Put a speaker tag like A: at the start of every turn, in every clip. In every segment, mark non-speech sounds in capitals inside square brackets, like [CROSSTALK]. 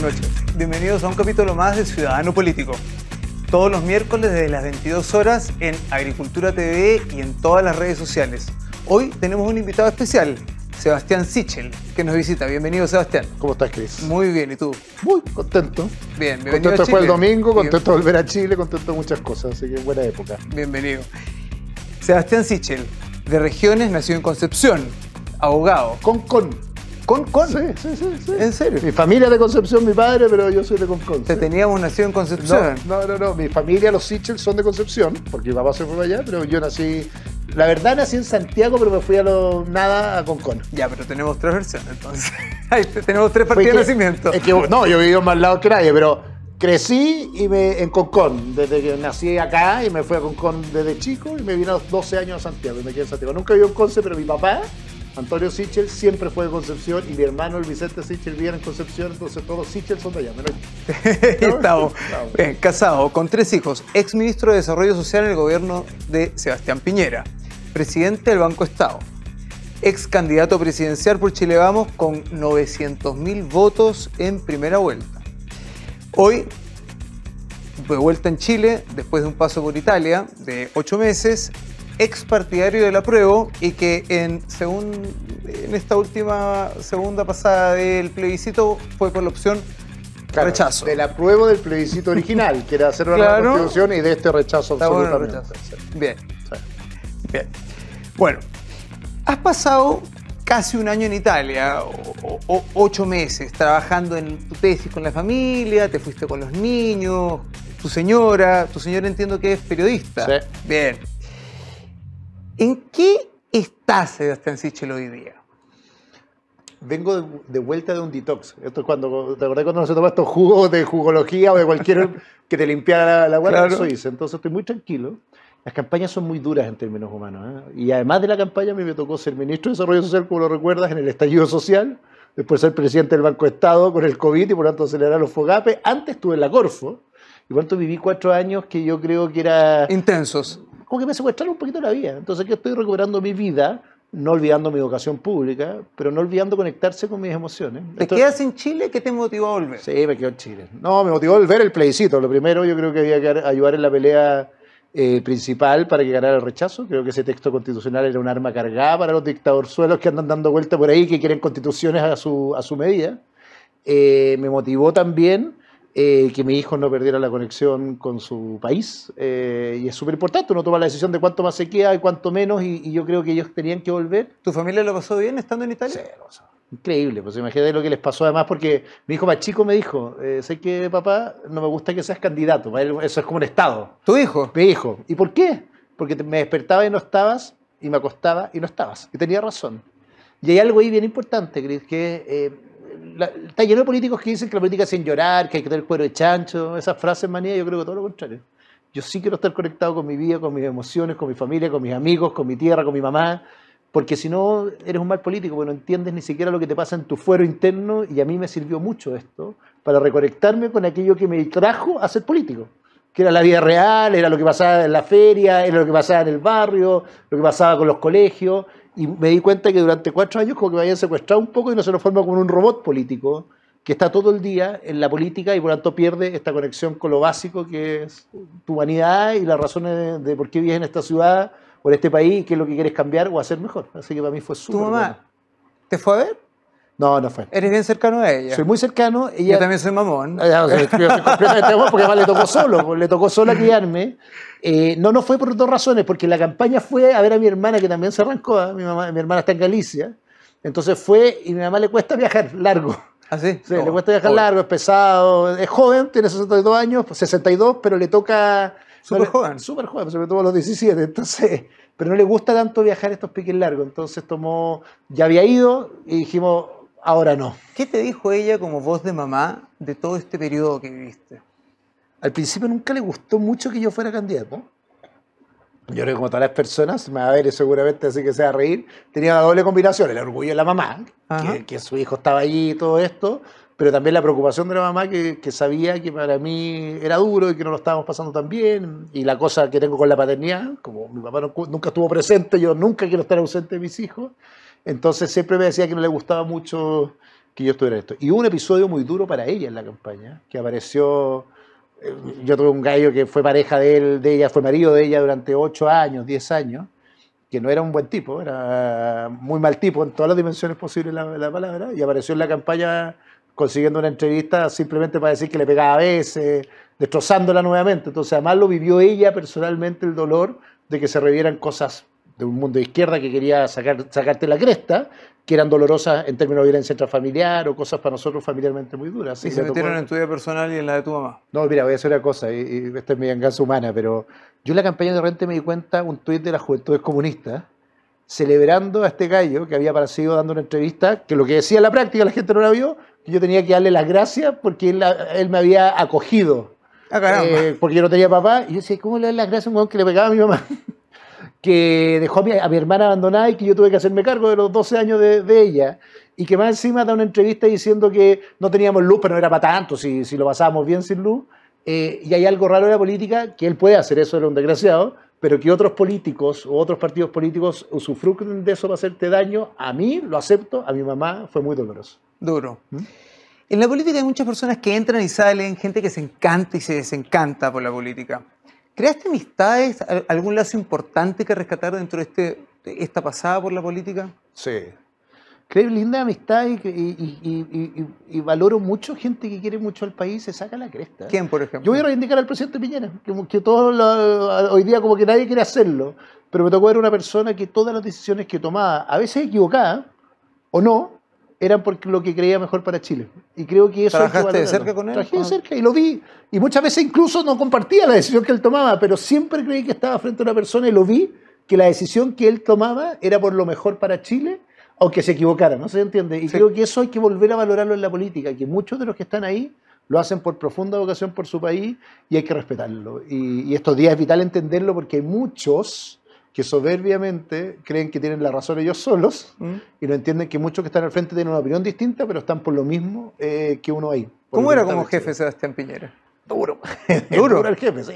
A: buenas noches. Bienvenidos a un capítulo más de Ciudadano Político. Todos los miércoles desde las 22 horas en Agricultura TV y en todas las redes sociales. Hoy tenemos un invitado especial, Sebastián Sichel, que nos visita. Bienvenido, Sebastián. ¿Cómo estás, Cris? Muy bien, ¿y tú? Muy contento.
B: Bien, bienvenido. Contento fue el domingo, contento de volver
A: a Chile, contento
B: de muchas cosas, así que buena época. Bienvenido.
A: Sebastián Sichel, de Regiones, nació en Concepción, abogado. Con
B: con. ¿Con? Sí, sí, sí, sí, ¿En serio? Mi familia es de Concepción, mi padre, pero yo soy de Concon. ¿Te teníamos nacido en Concepción? No, no, no, Mi familia, los Sichel, son de Concepción, porque mi papá se fue allá, pero yo nací. La verdad, nací en Santiago, pero me fui a lo nada a Concon.
A: Ya, pero tenemos
B: tres versiones, entonces. [LAUGHS] tenemos
A: tres partidas de nacimiento. no, yo
B: viví más lado que nadie, pero crecí y me, en Concon. desde que nací acá y me fui a Concon desde chico y me vine a los 12 años a Santiago me quedé en Nunca viví en Conce, pero mi papá Antonio Sichel siempre fue de Concepción y mi hermano el Vicente Sichel vive en Concepción, entonces todos Sichel son de allá.
A: [LAUGHS] Estamos. casado, con tres hijos, ex ministro de Desarrollo Social en el gobierno de Sebastián Piñera, presidente del Banco Estado, ex candidato presidencial por Chile Vamos con 900.000 votos en primera vuelta. Hoy, de vuelta en Chile, después de un paso por Italia de ocho meses, ex partidario del apruebo y que en, según, en esta última segunda pasada del plebiscito fue por la opción Claro, rechazo. Del
B: apruebo del plebiscito original, que era hacer la constitución y de este rechazo absolutamente. Bien. Bueno, has pasado casi un año en
A: Italia, o, ocho meses, trabajando en tu tesis con la familia, te fuiste con los niños, tu señora, tu señora entiendo que es periodista. Sí. Bien.
B: ¿En qué está Sebastián Sichel hoy día? Vengo de, vuelta de un detox. Esto es cuando, ¿te acordás cuando nosotros estos jugos de jugología o de cualquier [LAUGHS] que te limpiara la, la Eso hice. Entonces estoy muy tranquilo. Las campañas son muy duras en términos humanos. ¿eh? Y además de la campaña, a mí me tocó ser ministro de Desarrollo Social, como lo recuerdas, en el estallido social. Después ser presidente del Banco de Estado con el COVID y por lo tanto acelerar los FOGAPE. Antes estuve en la Corfo. Y por viví cuatro años que yo creo que era... Intensos como que me secuestraron un poquito la vida. Entonces aquí estoy recuperando mi vida, no olvidando mi vocación pública, pero no olvidando conectarse con mis emociones. ¿Te quedas en Chile? ¿Qué te motivó a volver? Sí, me quedo en Chile. No, me motivó a volver el plebiscito. Lo primero yo creo que había que ayudar en la pelea eh, principal para que ganara el rechazo. Creo que ese texto constitucional era un arma cargada para los dictadorzuelos que andan dando vuelta por ahí, que quieren constituciones a su, a su medida. Eh, me motivó también eh, que mi hijo no perdiera la conexión con su país. Eh, y es súper importante, uno toma la decisión de cuánto más se queda y cuánto menos, y, yo creo que ellos tenían que volver. ¿Tu familia lo pasó bien estando en Italia? Sí, lo pasó. Increíble, pues imagínate lo que les pasó además, porque mi hijo más chico me dijo, eh, sé que papá, no me gusta que seas candidato, eso es como un estado. ¿Tu hijo? Mi hijo. ¿Y por qué? Porque me despertaba y no estabas, y me acostaba y no estabas. Y tenía razón. Y hay algo ahí bien importante, Chris, que está lleno de políticos que dicen que la política es sin llorar, que hay que tener cuero de chancho, esas frases manía. yo creo que todo lo contrario. Yo sí quiero estar conectado con mi vida, con mis emociones, con mi familia, con mis amigos, con mi tierra, con mi mamá, porque si no eres un mal político, porque no entiendes ni siquiera lo que te pasa en tu fuero interno y a mí me sirvió mucho esto para reconectarme con aquello que me trajo a ser político, que era la vida real, era lo que pasaba en la feria, era lo que pasaba en el barrio, lo que pasaba con los colegios y me di cuenta que durante cuatro años como que me habían secuestrado un poco y no se lo forma como un robot político que está todo el día en la política y por tanto pierde esta conexión con lo básico que es tu humanidad y las razones de, por qué vives en esta ciudad o en este país y qué es lo que quieres cambiar o hacer mejor. Así que para mí fue súper. ¿Tu mamá te fue a ver? No, no fue. Eres bien
A: cercano a ella. Soy muy
B: cercano. Ella... Yo también soy
A: mamón. Ah, yo soy mamón
B: porque además le tocó solo, le tocó solo a guiarme. [LAUGHS] Eh, no, no fue por dos razones, porque la campaña fue a ver a mi hermana que también se arrancó, ¿ah? mi, mi hermana está en Galicia. Entonces fue y a mi mamá le cuesta viajar largo. ¿Ah, sí? le cuesta viajar largo, es pesado, es joven, tiene 62 años, 62, pues pero le toca... Súper joven. Súper joven, sobre todo a los 17, entonces... Pero no le gusta tanto viajar estos piques largos, entonces tomó... Ya había ido y
A: dijimos, ahora no. ¿Qué te dijo ella como voz de mamá de todo este periodo que viviste?
B: Al principio nunca le gustó mucho que yo fuera candidato. Yo creo que como todas las personas, me va a ver seguramente así que se reír, tenía la doble combinación, el orgullo de la mamá, que, su hijo estaba allí y todo esto, pero también la preocupación de la mamá que, sabía que para mí era duro y que no lo estábamos pasando tan bien, y la cosa que tengo con la paternidad, como mi papá nunca estuvo presente, yo nunca quiero estar ausente de mis hijos, entonces siempre me decía que no le gustaba mucho que yo estuviera esto. Y hubo un episodio muy duro para ella en la campaña, que apareció, eh, yo tuve un gallo que fue pareja de, ella, fue marido de ella durante ocho años, diez años, que no era un buen tipo, era muy mal tipo en todas las dimensiones posibles la, la palabra, y apareció en la campaña consiguiendo una entrevista simplemente para decir que le pegaba a veces, destrozándola nuevamente. Entonces además lo vivió ella personalmente el dolor de que se revieran cosas de un mundo de izquierda que quería sacar, sacarte la cresta, que eran dolorosas en términos de violencia intrafamiliar o cosas para nosotros familiarmente muy duras. ¿Y se metieron en tu vida personal y en la de tu mamá? No, mira, voy a hacer una cosa, y, y esta es mi venganza humana, pero yo en la campaña de repente me di cuenta un tuit de la Juventud Comunista celebrando a este gallo que había aparecido dando una entrevista, que lo que decía en la práctica la gente no la vio, que yo tenía que darle las gracias porque él, me había acogido. Ah, eh, porque yo no tenía papá, y yo decía, ¿cómo le doy las gracias a un que le pegaba a mi mamá? [LAUGHS] que dejó a mi, hermana abandonada y que yo tuve que hacerme cargo de los 12 años de, ella, y que más encima da una entrevista diciendo que no teníamos luz, pero no era para tanto, si, lo pasábamos bien sin luz, eh, y hay algo raro en la política, que él puede hacer eso, era un desgraciado, pero que otros políticos o otros partidos políticos usufructen de eso para hacerte daño, a mí lo acepto, a mi mamá fue muy doloroso. Duro. ¿Mm? En la política hay muchas personas que entran y
A: salen, gente que se encanta y se desencanta por la política. ¿Creaste amistades? ¿Algún lazo importante que rescatar dentro de, este, esta pasada por la política? Sí. Creo linda
B: amistad y, valoro mucho gente que quiere mucho al país, se saca la cresta. ¿Quién, por ejemplo? Yo voy a reivindicar al presidente Piñera, que, hoy día como que nadie quiere hacerlo, pero me tocó ver una persona que todas las decisiones que tomaba, a veces equivocada o no, eran por lo que creía mejor para Chile. Y creo que eso... ¿Trabajaste de cerca con él? Trabajé de ah. cerca y lo vi. Y muchas veces incluso no compartía la decisión que él tomaba, pero siempre creí que estaba frente a una persona y lo vi, que la decisión que él tomaba era por lo mejor para Chile, aunque se equivocara, ¿no se entiende? Y creo que eso hay que volver a valorarlo en la política, que muchos de los que están ahí lo hacen por profunda vocación por su país y hay que respetarlo. Y, y estos días es vital entenderlo porque hay muchos que soberbiamente creen que tienen la razón ellos solos ¿Mm? y no entienden que muchos que están al frente tienen una opinión distinta, pero están por lo mismo eh, que uno ahí. ¿Cómo era como jefe Sebastián Piñera? Duro. [LAUGHS] Duro. duro el jefe, sí.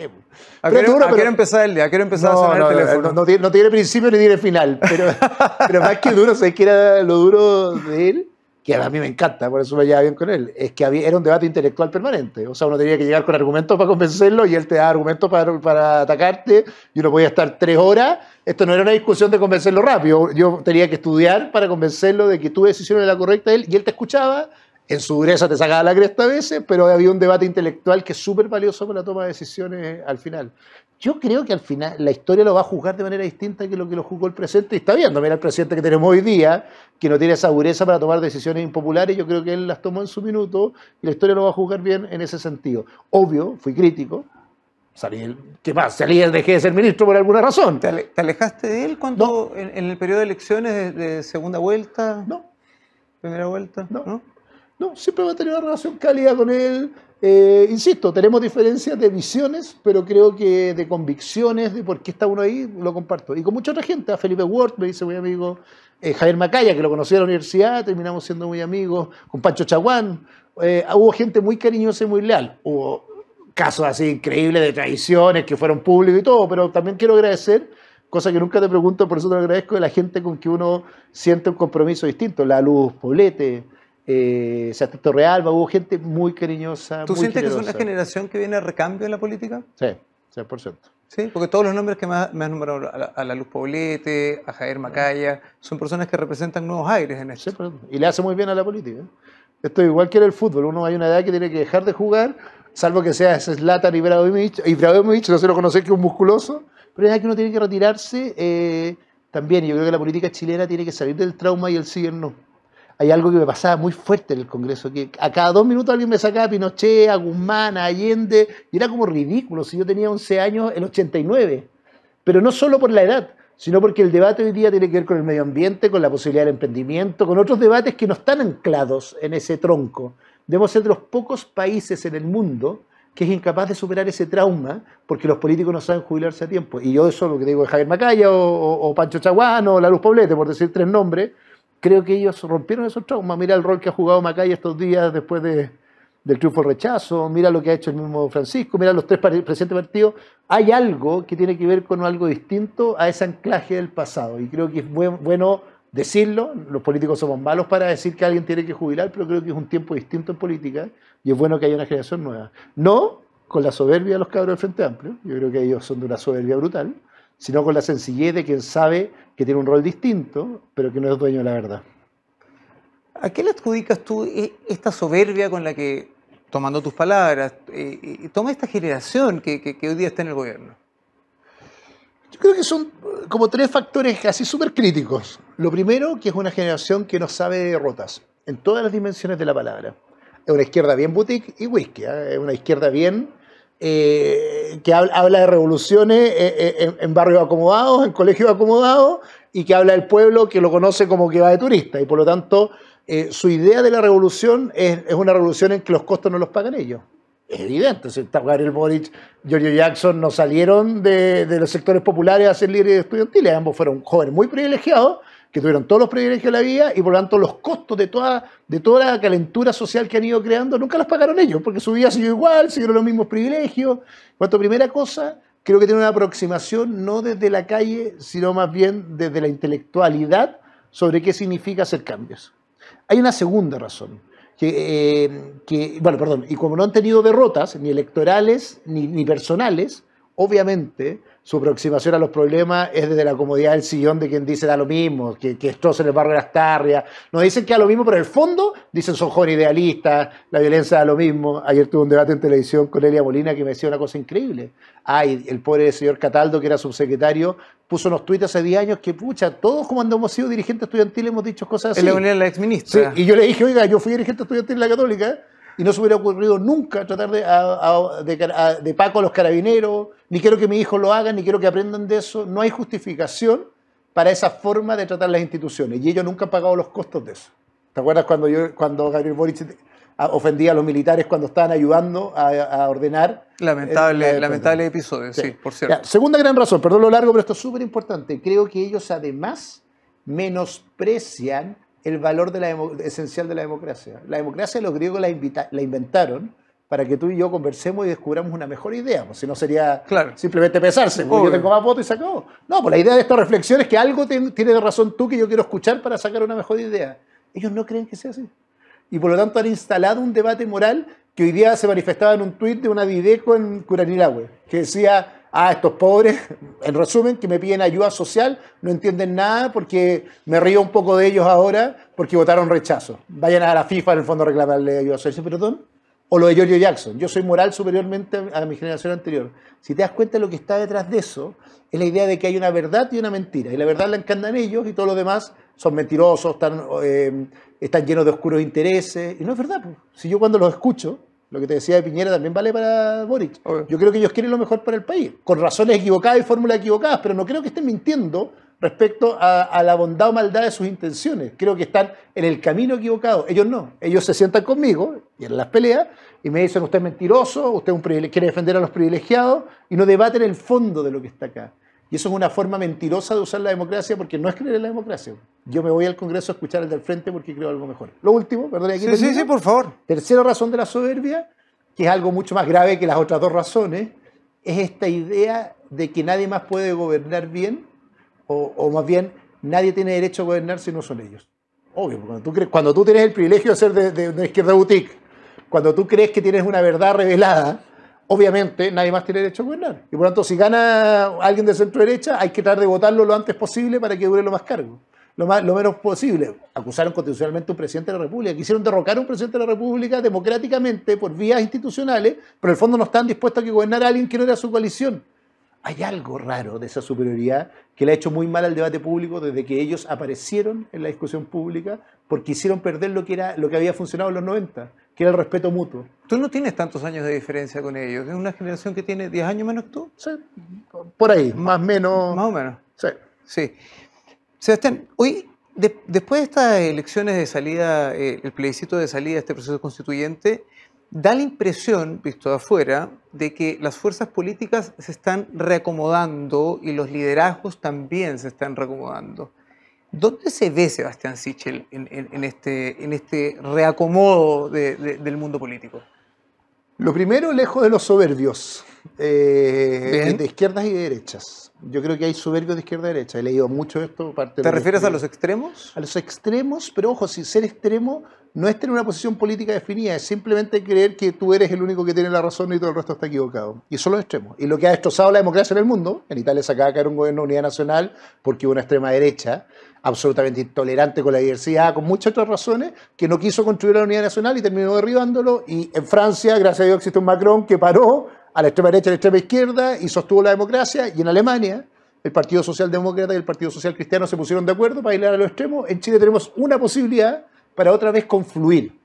B: ¿A qué pero... empezar el
A: día? ¿A empezar no, a sonar el teléfono?
B: No, tiene, principio ni tiene final, pero, [LAUGHS] más que duro, ¿sabes que era lo duro de él? que a mí me encanta, por eso me llevaba bien con él, es que había, era un debate intelectual permanente. O sea, uno tenía que llegar con argumentos para convencerlo y él te da argumentos para, para atacarte y uno podía estar tres horas. Esto no era una discusión de convencerlo rápido. Yo tenía que estudiar para convencerlo de que tu decisión era la correcta él y él te escuchaba. En su dureza te sacaba la cresta a veces, pero había un debate intelectual que es súper valioso para la toma de decisiones al final. Yo creo que al final la historia lo va a juzgar de manera distinta que lo que lo juzgó el presidente. Y está viendo, mira el presidente que tenemos hoy día, que no tiene esa dureza para tomar decisiones impopulares. Yo creo que él las tomó en su minuto y la historia lo va a juzgar bien en ese sentido. Obvio, fui crítico. Salí, ¿Qué más? Salí, dejé de ser ministro por alguna razón. ¿Te,
A: alejaste de él cuando en, el periodo de elecciones de, segunda vuelta? No.
B: ¿Primera vuelta? No. ¿No? siempre va a tener una relación cálida con él eh, insisto, tenemos diferencias de visiones, pero creo que de convicciones, de por qué está uno ahí, lo comparto. Y con mucha otra gente, a Felipe Ward, me dice muy amigo, eh, Javier Macaya, que lo conocí en la universidad, terminamos siendo muy amigos, con Pancho Chaguán, eh, hubo gente muy cariñosa y muy leal. Hubo casos así increíbles de traiciones que fueron públicos y todo, pero también quiero agradecer, cosa que nunca te pregunto, por eso te lo agradezco, de la gente con que uno siente un compromiso distinto, la luz, Polete eh, Santito real hubo gente muy cariñosa. ¿Tú sientes que es una
A: generación que viene a recambio en la política?
B: Sí, 100%. Sí, porque todos los nombres que me has, nombrado,
A: a la, Luz Poblete, a Javier Macaya, son personas que representan nuevos aires en esto. y le
B: hace muy bien a la política. ¿eh? Esto igual que en el fútbol, uno hay una edad que tiene que dejar de jugar, salvo que sea Zlatan Ibrahimovic, Ibrahimovic no se lo conoce que un musculoso, pero es que uno tiene que retirarse eh, también. Yo creo que la política chilena tiene que salir del trauma y el sí no hay algo que me pasaba muy fuerte en el Congreso, que a cada dos minutos alguien me sacaba Pinochet, a Guzmán, a Allende, y era como ridículo, si yo tenía 11 años, el 89. Pero no solo por la edad, sino porque el debate hoy día tiene que ver con el medio ambiente, con la posibilidad del emprendimiento, con otros debates que no están anclados en ese tronco. Debemos ser de los pocos países en el mundo que es incapaz de superar ese trauma porque los políticos no saben jubilarse a tiempo. Y yo eso lo que digo de Javier Macaya o, o Pancho Chaguano o La Luz Poblete, por decir tres nombres, creo que ellos rompieron esos traumas. Mira el rol que ha jugado Macay estos días después del triunfo rechazo, mira lo que ha hecho el mismo Francisco, mira los tres presidentes partidos. Hay algo que tiene que ver con algo distinto a ese anclaje del pasado. Y creo que es bueno decirlo. Los políticos somos malos para decir que alguien tiene que jubilar, pero creo que es un tiempo distinto en política y es bueno que haya una generación nueva. No con la soberbia de los cabros del Frente Amplio. Yo creo que ellos son de una soberbia brutal sino con la sencillez de quien sabe que tiene un rol distinto, pero que no es dueño de la verdad.
A: ¿A qué le adjudicas tú e-, esta soberbia con la que, tomando tus palabras, e-,
B: e-, toma esta generación que, hoy día está en el gobierno? Yo creo que son eh, como tres factores casi súper críticos. Lo primero, que es una generación que no sabe de derrotas, en todas las dimensiones de la palabra. Es una izquierda bien boutique y whisky, ¿eh? es una izquierda bien eh, que habla, de revoluciones eh, eh, en, barrios acomodados, en colegios acomodados, y que habla del pueblo que lo conoce como que va de turista. Y por lo tanto, su idea de la revolución es, una revolución en que los costos no los pagan ellos. Es evidente, si Gabriel Boric, Giorgio Jackson no salieron de, de los sectores populares a ser líderes estudiantiles, ambos fueron jóvenes muy privilegiados que tuvieron todos los privilegios de la vida y por lo tanto los costos de toda, de toda la calentura social que han ido creando nunca los pagaron ellos, porque su vida siguió igual, siguieron los mismos privilegios. En cuanto primera cosa, creo que tiene una aproximación no desde la calle, sino más bien desde la intelectualidad sobre qué significa hacer cambios. Hay una segunda razón, que, eh, bueno, perdón, y como no han tenido derrotas, ni electorales, ni, ni personales, obviamente su aproximación a los problemas es desde la comodidad del sillón de quien dice da lo mismo, que, que esto se le barrio de las Nos dicen que da lo mismo, pero en el fondo dicen son jóvenes idealistas, la violencia da lo mismo. Ayer tuve un debate en televisión con Elia Molina que me decía una cosa increíble. Ay, el pobre señor Cataldo, que era subsecretario, puso unos tweets hace 10 años que, pucha, todos cuando hemos sido dirigentes estudiantiles hemos dicho cosas así. Elia Molina,
A: la exministra. Sí, y yo le dije,
B: oiga, yo fui dirigente estudiantil en la Católica y no se hubiera ocurrido nunca tratar de, de, Paco a los carabineros, ni quiero que mi hijo lo hagan, ni quiero que aprendan de eso. No hay justificación para esa forma de tratar las instituciones y ellos nunca han pagado los costos de eso. ¿Te acuerdas cuando, yo, cuando Gabriel Boric ofendía a los militares cuando estaban ayudando a, ordenar? Eh, lamentable, lamentable episodio, sí, por cierto. segunda gran razón, perdón lo largo, pero esto es súper importante. Creo que ellos además menosprecian el valor de la esencial de la democracia. La democracia los griegos la, inventaron para que tú y yo conversemos y descubramos una mejor idea. Pues, si no sería simplemente pesarse, porque yo tengo más votos y se No, pues la idea de esta reflexiones es que algo tiene de razón tú que yo quiero escuchar para sacar una mejor idea. Ellos no creen que sea así. Y por lo tanto han instalado un debate moral que hoy día se manifestaba en un tuit de una Dideco en Curanilahue, que decía, ah, estos pobres, en resumen, que me piden ayuda social, no entienden nada porque me río un poco de ellos ahora porque votaron rechazo. Vayan a la FIFA en el fondo a reclamarle ayuda social. perdón, o lo de Giorgio Jackson. Yo soy moral superiormente a mi generación anterior. Si te das cuenta, lo que está detrás de eso es la idea de que hay una verdad y una mentira. Y la verdad la encantan ellos y todos los demás son mentirosos, están, eh, están llenos de oscuros intereses. Y no es verdad. Si yo cuando los escucho, lo que te decía de Piñera también vale para Boric. Yo creo que ellos quieren lo mejor para el país, con razones equivocadas y fórmulas equivocadas, pero no creo que estén mintiendo respecto a, la bondad o maldad de sus intenciones. Creo que están en el camino equivocado. Ellos no. Ellos se sientan conmigo y en las peleas y me dicen, usted es mentiroso, usted quiere defender a los privilegiados y no debaten el fondo de lo que está acá. Y eso es una forma mentirosa de usar la democracia porque no es creer en la democracia. Yo me voy al Congreso a escuchar al del frente porque creo algo mejor. Lo último, perdón, aquí. Sí, sí, sí, por favor. Tercera razón de la soberbia, que es algo mucho más grave que las otras dos razones, es esta idea de que nadie más puede gobernar bien, o, más bien, nadie tiene derecho a gobernar si no son ellos. Obvio, cuando tú, crees, cuando tú tienes el privilegio de ser de, de, de izquierda boutique, cuando tú crees que tienes una verdad revelada, obviamente nadie más tiene derecho a gobernar. Y por lo tanto, si gana alguien de centro derecha, hay que tratar de votarlo lo antes posible para que dure lo más cargo. Lo, más, lo menos posible. Acusaron constitucionalmente a un presidente de la República. Quisieron derrocar a un presidente de la República democráticamente por vías institucionales, pero en el fondo no están dispuestos a que gobernara a alguien que no era su coalición. Hay algo raro de esa superioridad que le ha hecho muy mal al debate público desde que ellos aparecieron en la discusión pública porque hicieron perder lo que, era, lo que había funcionado en los 90 que el respeto mutuo. Tú no tienes tantos años de diferencia con
A: ellos, es una generación que tiene 10 años menos que tú. Sí, por ahí, más o menos. Más o menos. Sí. Sí. Sebastián, hoy, después de estas elecciones de salida, eh, el plebiscito de salida de este proceso constituyente, da la impresión, visto de afuera, de que las fuerzas políticas se están reacomodando y los liderazgos también se están reacomodando. ¿Dónde se ve Sebastián Sichel en, este, en este reacomodo del mundo político?
B: Lo primero, lejos de los soberbios, eh, de izquierdas y derechas. Yo creo que hay soberbios de izquierda y derecha. He leído mucho esto. Parte ¿Te refieres a los extremos? A los extremos, pero ojo, si ser extremo no es tener una posición política definida, es simplemente creer que tú eres el único que tiene la razón y todo el resto está equivocado. Y son los extremos. Y lo que ha destrozado la democracia en el mundo, en Italia se acaba de caer un gobierno de unidad nacional porque hubo una extrema derecha absolutamente intolerante con la diversidad, con muchas otras razones, que no quiso construir la unidad nacional y terminó derribándolo. Y en Francia, gracias a Dios, existe un Macron que paró a la extrema derecha y a la extrema izquierda y sostuvo la democracia. Y en Alemania, el Partido Socialdemócrata y el Partido Social Cristiano se pusieron de acuerdo para bailar a los extremos. En Chile tenemos una posibilidad para otra vez confluir.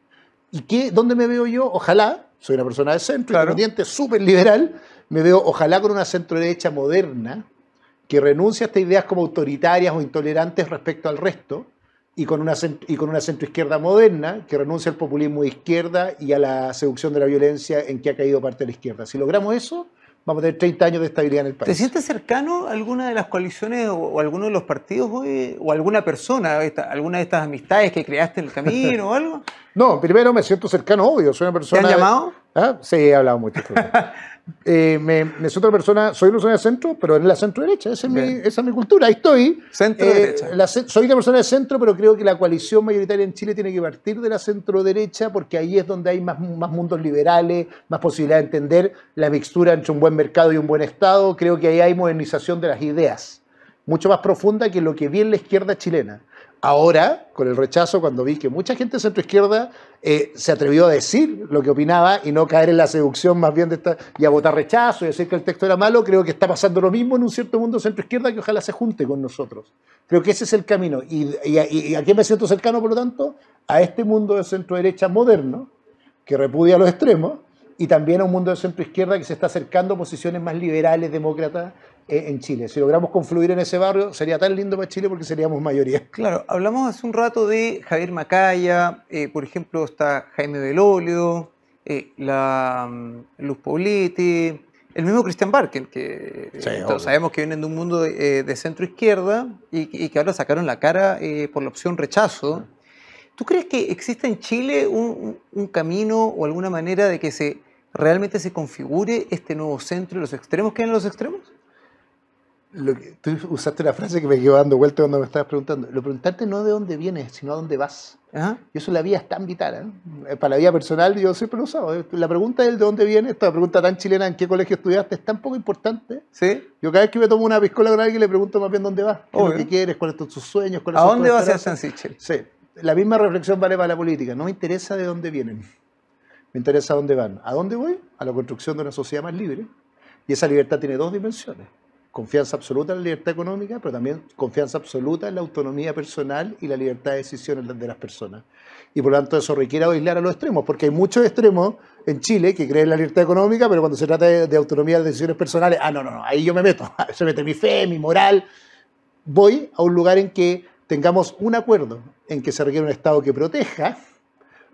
B: ¿Y qué, dónde me veo yo? Ojalá, soy una persona de centro, independiente, súper liberal, me veo ojalá con una centro derecha moderna, que renuncia a estas ideas como autoritarias o intolerantes respecto al resto, y con una, y con una centroizquierda moderna que renuncia al populismo de izquierda y a la seducción de la violencia en que ha caído parte de la izquierda. Si logramos eso, vamos a tener 30 años de estabilidad en el país. ¿Te sientes cercano a alguna de las coaliciones
A: o, alguno de los partidos hoy, o alguna persona, alguna de estas amistades que creaste en el camino
B: o algo? [LAUGHS] No, primero me siento cercano, obvio, soy una persona... ¿Te han llamado? ¿Ah? Sí, he hablado mucho. [LAUGHS] Eh, me, soy otra persona, soy una persona de centro, pero en la centro derecha, esa es, mi, esa mi, cultura, ahí estoy. Centro derecha. Eh, soy una persona de centro, pero creo que la coalición mayoritaria en Chile tiene que partir de la centro derecha, porque ahí es donde hay más, más mundos liberales, más posibilidad de entender la mixtura entre un buen mercado y un buen Estado. Creo que ahí hay modernización de las ideas, mucho más profunda que lo que vi en la izquierda chilena. Ahora, con el rechazo, cuando vi que mucha gente de centro izquierda eh, se atrevió a decir lo que opinaba y no caer en la seducción más bien de esta, y a votar rechazo y decir que el texto era malo, creo que está pasando lo mismo en un cierto mundo centro izquierda que ojalá se junte con nosotros. Creo que ese es el camino. ¿Y, a qué me siento cercano, por lo tanto? A este mundo de centro derecha moderno, que repudia a los extremos, y también a un mundo de centro izquierda que se está acercando a posiciones más liberales, demócratas, eh, en Chile. Si logramos confluir en ese barrio, sería tan lindo para Chile porque seríamos mayoría. [LAUGHS] Claro, hablamos hace un rato de Javier Macaya,
A: eh, por ejemplo, está Jaime Belolio, eh, la mm, Luz Poblete, el mismo Cristian Barken, que eh, todos sabemos que vienen de un mundo de, centro izquierda y, que ahora sacaron la cara por la opción rechazo. ¿Tú crees que existe en Chile un, camino o alguna manera de que se realmente se configure
B: este nuevo centro y los extremos que en los extremos? tú usaste la frase que me quedó dando vuelta cuando me estabas preguntando. Lo preguntarte no de dónde vienes, sino a dónde vas. Y eso la vida es tan vital. ¿eh? Eh, para la vida personal yo siempre lo usaba. Eh, la pregunta de dónde vienes, esta pregunta tan chilena, ¿en qué colegio estudiaste? Es tan poco importante. Yo cada vez que me tomo una piscola con alguien le pregunto más bien dónde vas. ¿Qué, quieres? ¿Cuáles son tus sueños? ¿A dónde vas a San Sichel? Sí. La misma reflexión vale para la política. No me interesa de dónde vienen. Me interesa a dónde van. ¿A dónde voy? A la construcción de una sociedad más libre. Y esa libertad tiene dos dimensiones confianza absoluta en la libertad económica, pero también confianza absoluta en la autonomía personal y la libertad de decisión de las personas. Y por lo tanto eso requiere aislar a los extremos, porque hay muchos extremos en Chile que creen en la libertad económica, pero cuando se trata de, autonomía de decisiones personales, ah, no, no, no, ahí yo me meto, [LAUGHS] se mete mi fe, mi moral. Voy a un lugar en que tengamos un acuerdo, en que se requiere un Estado que proteja,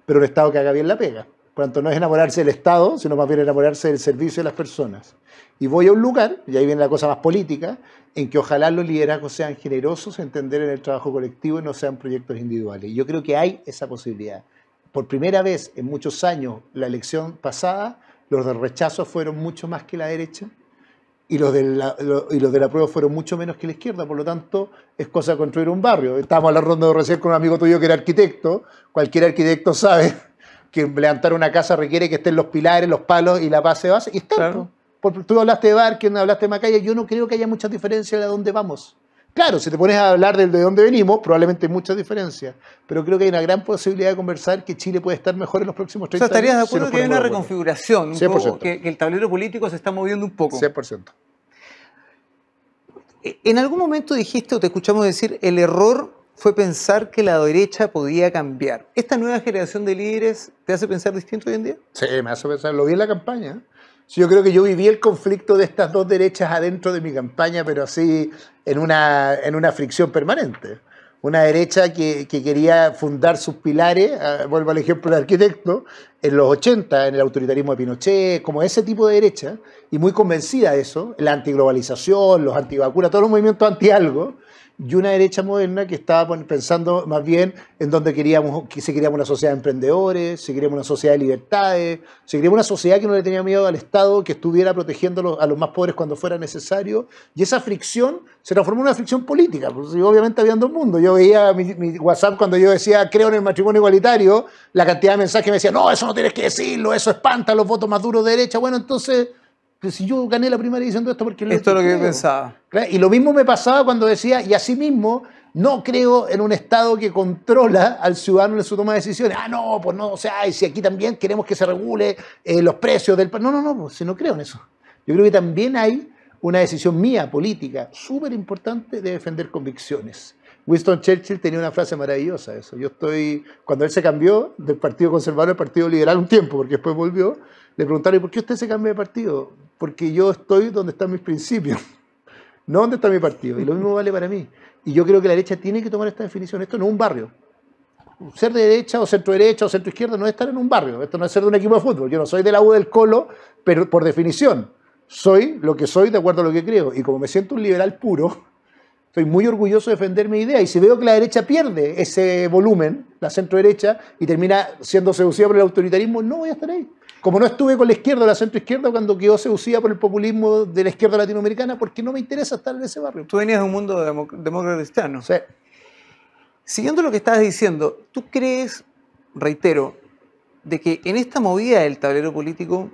B: pero un Estado que haga bien la pega. Por lo tanto, no es enamorarse del Estado, sino más bien enamorarse del servicio de las personas. Y voy a un lugar, y ahí viene la cosa más política, en que ojalá los liderazgos sean generosos, entender en el trabajo colectivo y no sean proyectos individuales. yo creo que hay esa posibilidad. Por primera vez en muchos años, la elección pasada, los del rechazo fueron mucho más que la derecha y los, de la, los de la prueba fueron mucho menos que la izquierda, por lo tanto es cosa de construir un barrio. Estábamos de recién con un amigo tuyo que era arquitecto, cualquier arquitecto sabe [LAUGHS] que levantar una casa requiere que estén los pilares, los palos y la base base, y está. Claro tú hablaste de Barken, hablaste de Macaya, yo no creo que haya mucha diferencia de dónde vamos. Claro, si te pones a hablar de, de dónde venimos, probablemente hay muchas diferencias, pero creo que hay una gran posibilidad de conversar que Chile puede estar mejor en los próximos 30 años. O sea, ¿estarías de acuerdo que hay una reconfiguración,
A: un poco, que, el tablero político se está moviendo un poco? 100%. E,
B: en algún momento
A: dijiste o te escuchamos decir, el error fue pensar que la derecha podía cambiar. ¿Esta
B: nueva generación de líderes te hace pensar distinto hoy en día? Sí, me hace pensar, lo vi en la campaña. Yo creo que yo viví el conflicto de estas dos derechas adentro de mi campaña, pero así en una, en una fricción permanente. Una derecha que, quería fundar sus pilares, ah, vuelvo al ejemplo del arquitecto, en los 80, en el autoritarismo de Pinochet, como ese tipo de derecha, y muy convencida de eso, la antiglobalización, los antivacunas, todos los movimientos anti-algo, y una derecha moderna que estaba pensando más bien en dónde queríamos, si queríamos una sociedad de emprendedores, si queríamos una sociedad de libertades, si queríamos una sociedad que no le tenía miedo al Estado, que estuviera protegiendo a los, más pobres cuando fuera necesario. Y esa fricción se transformó en una fricción política, porque obviamente había dos mundos. Yo veía mi, WhatsApp cuando yo decía creo en el matrimonio igualitario, la cantidad de mensajes me decía, no, eso no tienes que decirlo, eso espanta los votos más duros de derecha. Bueno, entonces si yo gané la primera diciendo esto ¿por porque lo Esto es lo que pensaba. Y lo mismo me pasaba cuando decía, y así mismo, no creo en un Estado que controla al ciudadano en su toma de decisiones. Ah, no, pues no, o sea, y si aquí también queremos que se regule eh, los precios del... No, no, no, pues si no creo en eso. Yo creo que también hay una decisión mía, política, súper importante de defender convicciones. Winston Churchill tenía una frase maravillosa, eso. Yo estoy, cuando él se cambió del Partido Conservador al Partido Liberal un tiempo, porque después volvió, le preguntaron, ¿y por qué usted se cambió de partido? porque yo estoy donde están mis principios, [LAUGHS] no donde está mi partido. Y lo mismo vale para mí. Y yo creo que la derecha tiene que tomar esta definición. Esto no es un barrio. Ser derecha o centro derecha o centro izquierda no es estar en un barrio. Esto no es ser de un equipo de fútbol. Yo no soy de la U del Colo, pero por definición soy lo que soy de acuerdo a lo que creo. Y como me siento un liberal puro, estoy muy orgulloso de defender mi idea. Y si veo que la derecha pierde ese volumen, la centro derecha, y termina siendo seducida por el autoritarismo, no voy a estar ahí. Como no estuve con la izquierda o la centroizquierda cuando quedó seducida por el populismo de la izquierda latinoamericana, porque no me interesa estar en ese barrio. Tú venías de un mundo demócrata cristiano. Sí. Siguiendo lo que estabas diciendo, ¿tú crees,
A: reitero, de que en esta movida del tablero político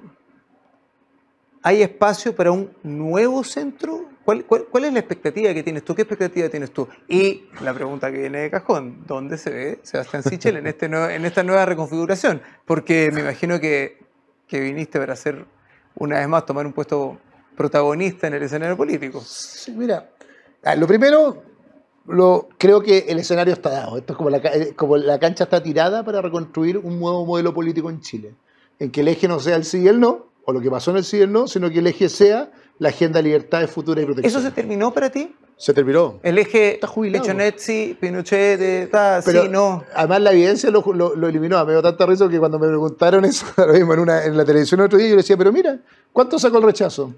A: hay espacio para un nuevo centro? ¿Cuál, es la expectativa que tienes tú? ¿Qué expectativa tienes tú? Y la pregunta que viene de cajón, ¿dónde se ve Sebastián Sichel en este esta nueva reconfiguración? Porque me imagino que que viniste para hacer, una vez más, tomar un puesto protagonista en el escenario político. Sí,
B: mira, ah, lo primero, lo, creo que el escenario está dado. Esto es como la, eh, como la cancha está tirada para reconstruir un nuevo modelo político en Chile, en que el eje no sea el sí y el no, o lo que pasó en el sí y el no, sino que el eje sea la agenda de libertades futuro y protección. ¿Eso se terminó para ti? Se terminó. El eje está jubilado. Pinochet, está sí, no. Además, la evidencia lo, eliminó. Me dio tanta risa que cuando me preguntaron eso [LAUGHS] ahora mismo en, la televisión el otro día, yo le decía, pero mira, ¿cuánto sacó el rechazo?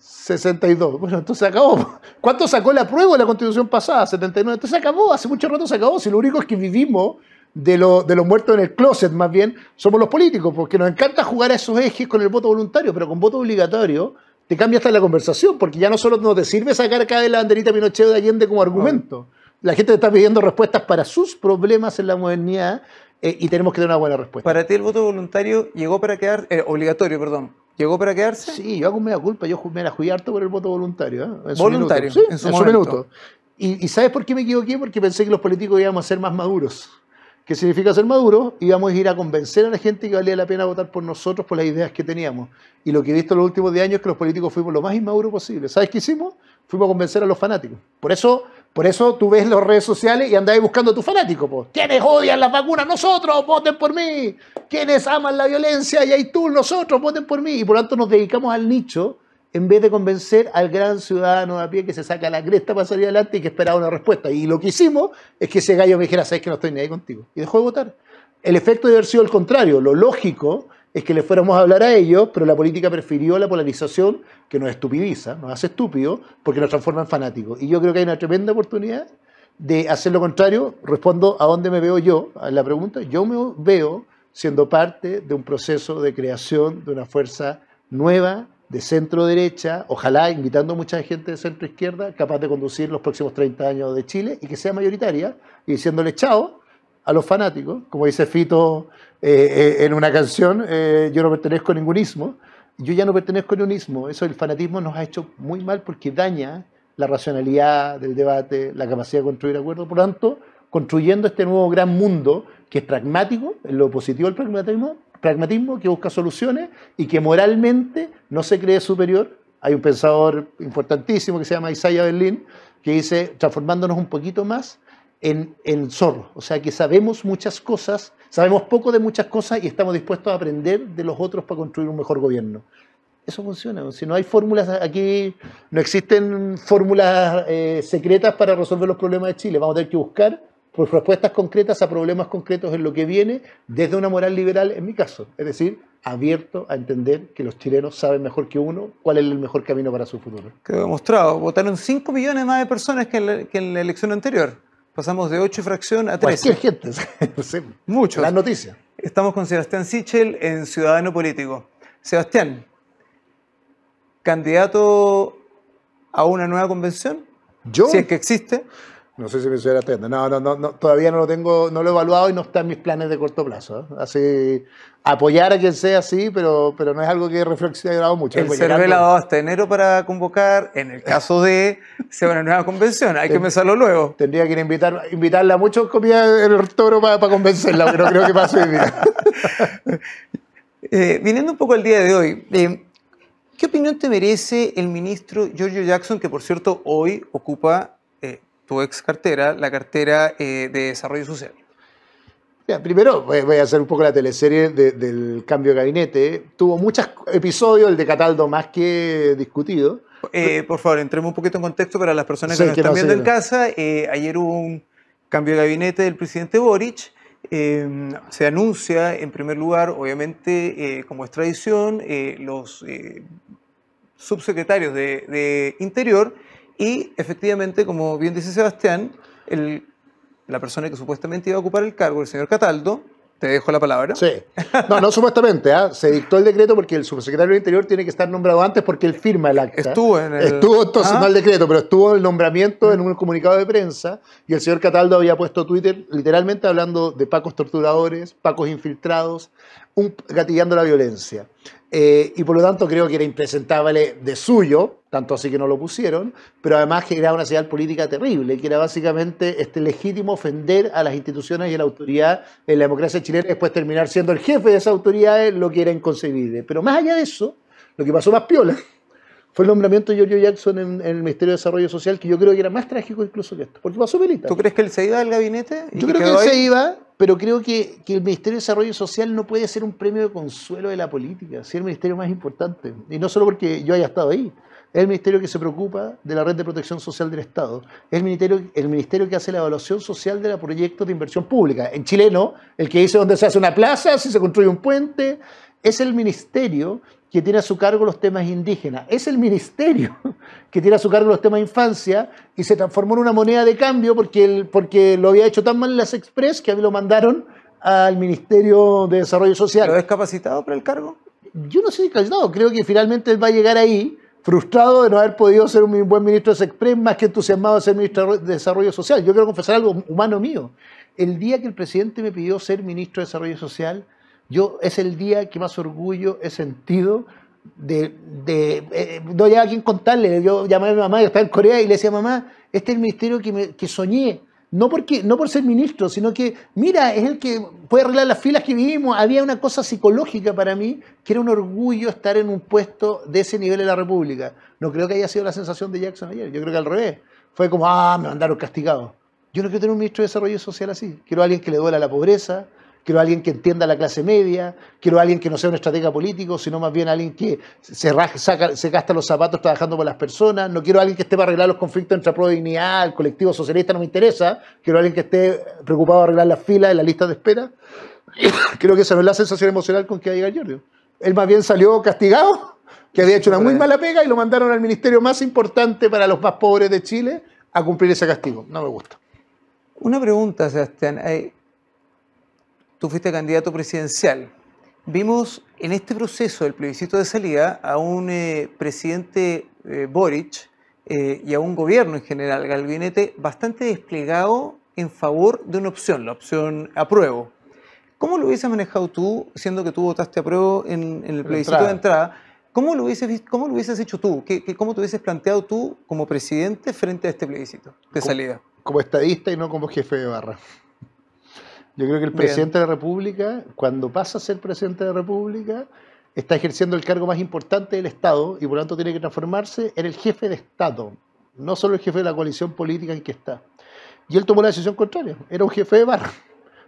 B: 62. Bueno, entonces acabó. [LAUGHS] ¿Cuánto sacó la prueba de la constitución pasada? 79. Entonces se acabó, hace mucho rato se acabó. Si lo único es que vivimos de, lo, de los muertos en el closet, más bien, somos los políticos, porque nos encanta jugar a esos ejes con el voto voluntario, pero con voto obligatorio te cambia hasta la conversación, porque ya no solo no te sirve sacar acá de la banderita Pinochet de Allende como argumento. La gente te está pidiendo respuestas para sus problemas en la modernidad eh, y tenemos que dar una buena respuesta.
A: Para ti el voto voluntario llegó para quedar, eh, obligatorio, perdón, ¿Llegó para
B: quedarse? Sí, yo hago media culpa, yo me la jugué harto por el voto voluntario. voluntario, ¿eh? en su, momento. ¿Y sabes por qué me equivoqué? Porque pensé que los políticos íbamos a ser más maduros que significa ser maduro, íbamos a ir a convencer a la gente que valía la pena votar por nosotros por las ideas que teníamos. Y lo que he visto en los últimos 10 años es que los políticos fuimos lo más inmaduros posible. ¿Sabes qué hicimos? Fuimos a convencer a los fanáticos. Por eso, por eso tú ves las redes sociales y andáis buscando a tu fanático. ¿Quiénes odian las vacunas? Nosotros, voten por mí. ¿Quiénes aman la violencia? Y ahí tú, nosotros, voten por mí. Y por lo tanto nos dedicamos al nicho en vez de convencer al gran ciudadano de a pie que se saca la cresta para salir adelante y que esperaba una respuesta. Y lo que hicimos es que ese gallo me dijera, sabes que no estoy ni contigo. Y dejó de votar. El efecto debe haber sido el contrario. Lo lógico es que le fuéramos a hablar a ellos, pero la política prefirió la polarización que nos estupidiza, nos hace estúpidos, porque nos transforma en fanáticos. Y yo creo que hay una tremenda oportunidad de hacer lo contrario. Respondo a dónde me veo yo, a la pregunta. Yo me veo siendo parte de un proceso de creación de una fuerza nueva, de centro derecha, ojalá invitando a mucha gente de centro izquierda, capaz de conducir los próximos 30 años de Chile y que sea mayoritaria y diciéndole chao a los fanáticos, como dice Fito eh, eh, en una canción, eh, yo no pertenezco a ningún ismo, yo ya no pertenezco a ningún ismo, eso el fanatismo nos ha hecho muy mal porque daña la racionalidad del debate, la capacidad de construir acuerdos, por lo tanto, construyendo este nuevo gran mundo que es pragmático, en lo positivo del pragmatismo, pragmatismo que busca soluciones y que moralmente no se cree superior. Hay un pensador importantísimo que se llama Isaiah Berlin que dice, transformándonos un poquito más en, en zorro. o sea que sabemos muchas cosas, sabemos poco de muchas cosas y estamos dispuestos a aprender de los otros para construir un mejor gobierno eso funciona. Si no hay fórmulas aquí, no existen fórmulas eh, secretas para resolver los problemas de Chile. Vamos a tener que buscar por respuestas concretas a problemas concretos en lo que viene desde una moral liberal, en mi caso. Es decir, abierto a entender que los chilenos saben mejor que uno cuál es el mejor camino para su futuro.
A: Quedó demostrado.
B: Votaron 5 millones más de personas que
A: en, la, elección anterior. Pasamos de 8 fracción a 13. Cualquier
B: gente. [LAUGHS] Muchos.
A: La noticia. Estamos con Sebastián Sichel en Ciudadano Político. Sebastián,
B: candidato a una nueva convención, ¿Yo? si es que existe. No sé si me suena atender. No, no, no, todavía no lo tengo, no lo he evaluado y no está en mis planes de corto plazo. ¿eh? Así, apoyar a quien sea, sí, pero, pero no es algo que he reflexionado mucho. El ser velado
A: hasta enero para convocar, en el
B: caso de, se una nueva convención, hay que pensarlo luego. Tendría que invitar, invitarla a muchos comidas el toro para, convencerla, pero creo que pase hoy [LAUGHS] eh, viniendo un poco al día de hoy, eh,
A: ¿qué opinión te merece el ministro Giorgio Jackson, que por cierto hoy ocupa tu ex cartera, la cartera eh, de desarrollo social.
B: primero voy a hacer un poco la teleserie del cambio de gabinete. Tuvo muchos episodios, el de Cataldo más que discutido. Eh, por favor, entremos un poquito en contexto para las personas que nos están viendo en
A: casa. Eh, ayer hubo un cambio de gabinete del presidente Boric. se anuncia, en primer lugar, obviamente, como es tradición, los subsecretarios de Interior y efectivamente, como bien dice Sebastián, el, la persona que supuestamente iba a ocupar el cargo, el señor Cataldo, te dejo la palabra. Sí.
B: No, no supuestamente. ¿ah? Se dictó el decreto porque el subsecretario del Interior tiene que estar nombrado antes porque él firma el acta. Estuvo en el... Estuvo entonces, ah. no el decreto, pero estuvo el nombramiento en un comunicado de prensa y el señor Cataldo había puesto Twitter literalmente hablando de pacos torturadores, pacos infiltrados, gatillando la violencia. Eh, y por lo tanto creo que era impresentable de suyo tanto así que no lo pusieron, pero además generaba una señal política terrible, que era básicamente este legítimo ofender a las instituciones y a la autoridad en la democracia chilena y después terminar siendo el jefe de esas autoridades, lo que era inconcebible. Pero más allá de eso, lo que pasó más piola [LAUGHS] fue el nombramiento de Giorgio Jackson en, el Ministerio de Desarrollo Social, que yo creo que era más trágico incluso que esto, porque pasó pelita. ¿Tú crees que él se iba del gabinete? yo creo que él se iba, pero creo que, que, el Ministerio de Desarrollo Social no puede ser un premio de consuelo de la política, si el ministerio más importante. Y no solo porque yo haya estado ahí, es el ministerio que se preocupa de la red de protección social del Estado, es el ministerio, el ministerio que hace la evaluación social de los proyectos de inversión pública. En Chile no, el que dice dónde se hace una plaza, si se construye un puente, es el ministerio que tiene a su cargo los temas indígenas, es el ministerio [LAUGHS] que tiene a su cargo los temas infancia y se transformó en una moneda de cambio porque, porque lo había hecho tan mal las Express que a mí lo mandaron al Ministerio de Desarrollo Social. ¿Lo es capacitado para el cargo? Yo no soy capacitado, creo que finalmente va a llegar ahí frustrado de no haber podido ser un buen ministro de Sexpress, más que entusiasmado de ser ministro de Desarrollo Social. Yo quiero confesar algo humano mío. El día que el presidente me pidió ser ministro de Desarrollo Social, yo es el día que más orgullo he sentido de... de eh, no llega a quien contarle. Yo llamé a mi mamá que está en Corea y le decía, mamá, este es el ministerio que, me, que soñé no, porque, no por ser ministro, sino que, mira, es el que puede arreglar las filas que vivimos. Había una cosa psicológica para mí, que era un orgullo estar en un puesto de ese nivel en la República. No creo que haya sido la sensación de Jackson ayer, yo creo que al revés. Fue como, ah, me mandaron castigado. Yo no quiero tener un ministro de Desarrollo Social así. Quiero a alguien que le duela la pobreza, quiero a alguien que entienda la clase media, quiero a alguien que no sea un estratega político, sino más bien alguien que se, se gasta los zapatos trabajando con las personas, no quiero a alguien que esté para arreglar los conflictos entre la pro dignidad, el colectivo socialista, no me interesa, quiero a alguien que esté preocupado de arreglar las filas de la lista de espera. [COUGHS] Creo que esa no es la sensación emocional con que llega Giorgio. Él más bien salió castigado, que había hecho una muy mala pega y lo mandaron al ministerio más importante para los más pobres de Chile a cumplir ese castigo. No me gusta. Una pregunta, Sebastián. Eh,
A: tú fuiste candidato presidencial. Vimos en este proceso del plebiscito de salida a un eh, presidente eh, Boric eh, y a un gobierno en general, Galvinete, bastante desplegado en favor de una opción, la opción apruebo. ¿Cómo lo hubieses manejado tú, siendo que tú votaste apruebo en, el plebiscito de entrada? ¿Cómo lo, hubieses, ¿Cómo lo hubieses hecho tú? ¿Qué, cómo te hubieses planteado tú como presidente frente a este plebiscito de salida?
B: Como estadista y no como jefe de barra. Yo creo que el presidente de la República, cuando pasa a ser presidente de la República, está ejerciendo el cargo más importante del Estado y por lo tanto tiene que transformarse en el jefe de Estado, no solo el jefe de la coalición política en que está. Y él tomó la decisión contraria, era un jefe de barra.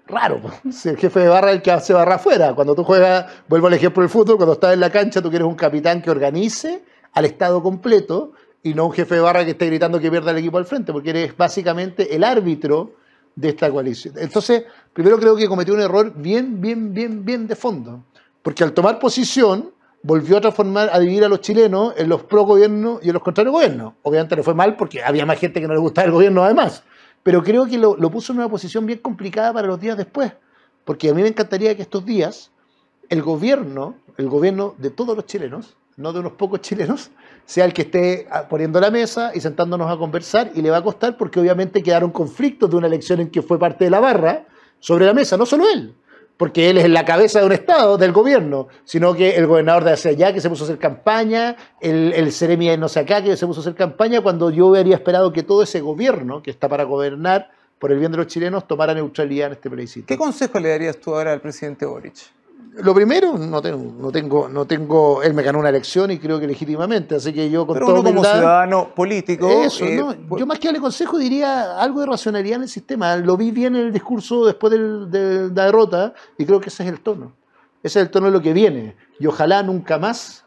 B: Raro, [LAUGHS] el jefe de barra es el que hace barra afuera. Cuando tú juegas, vuelvo al ejemplo del fútbol, cuando estás en la cancha tú quieres un capitán que organice al Estado completo y no un jefe de barra que esté gritando que pierda el equipo al frente, porque eres básicamente el árbitro de esta coalición. Entonces, primero creo que cometió un error bien, bien, bien, bien de fondo, porque al tomar posición volvió a transformar, a dividir a los chilenos en los pro gobierno y en los contrarios gobierno. Obviamente no fue mal porque había más gente que no le gustaba el gobierno además, pero creo que lo, lo puso en una posición bien complicada para los días después, porque a mí me encantaría que estos días el gobierno, el gobierno de todos los chilenos, no de unos pocos chilenos, sea el que esté ah, poniendo la mesa y sentándonos a conversar y le va a costar porque obviamente quedaron conflictos de una elección en que fue parte de la barra sobre la mesa, no solo él, porque él es la cabeza de un Estado, del gobierno, sino que el gobernador de hacia allá que se puso a hacer campaña, el, el de no sé acá que se puso a hacer campaña, cuando yo hubiera esperado que todo ese gobierno que está para gobernar por el bien de los chilenos tomara neutralidad en este plebiscito. ¿Qué consejo le darías tú ahora al presidente Boric? lo primero, no tengo, no tengo, no tengo, él me ganó una elección y creo que legítimamente, así que yo con Pero uno como ciudadano político. Eso, eh, yo más que darle consejo diría algo de racionalidad en el sistema. Lo vi bien en el discurso después de la derrota y creo que ese es el tono. Ese es el tono de lo que viene. Y ojalá nunca más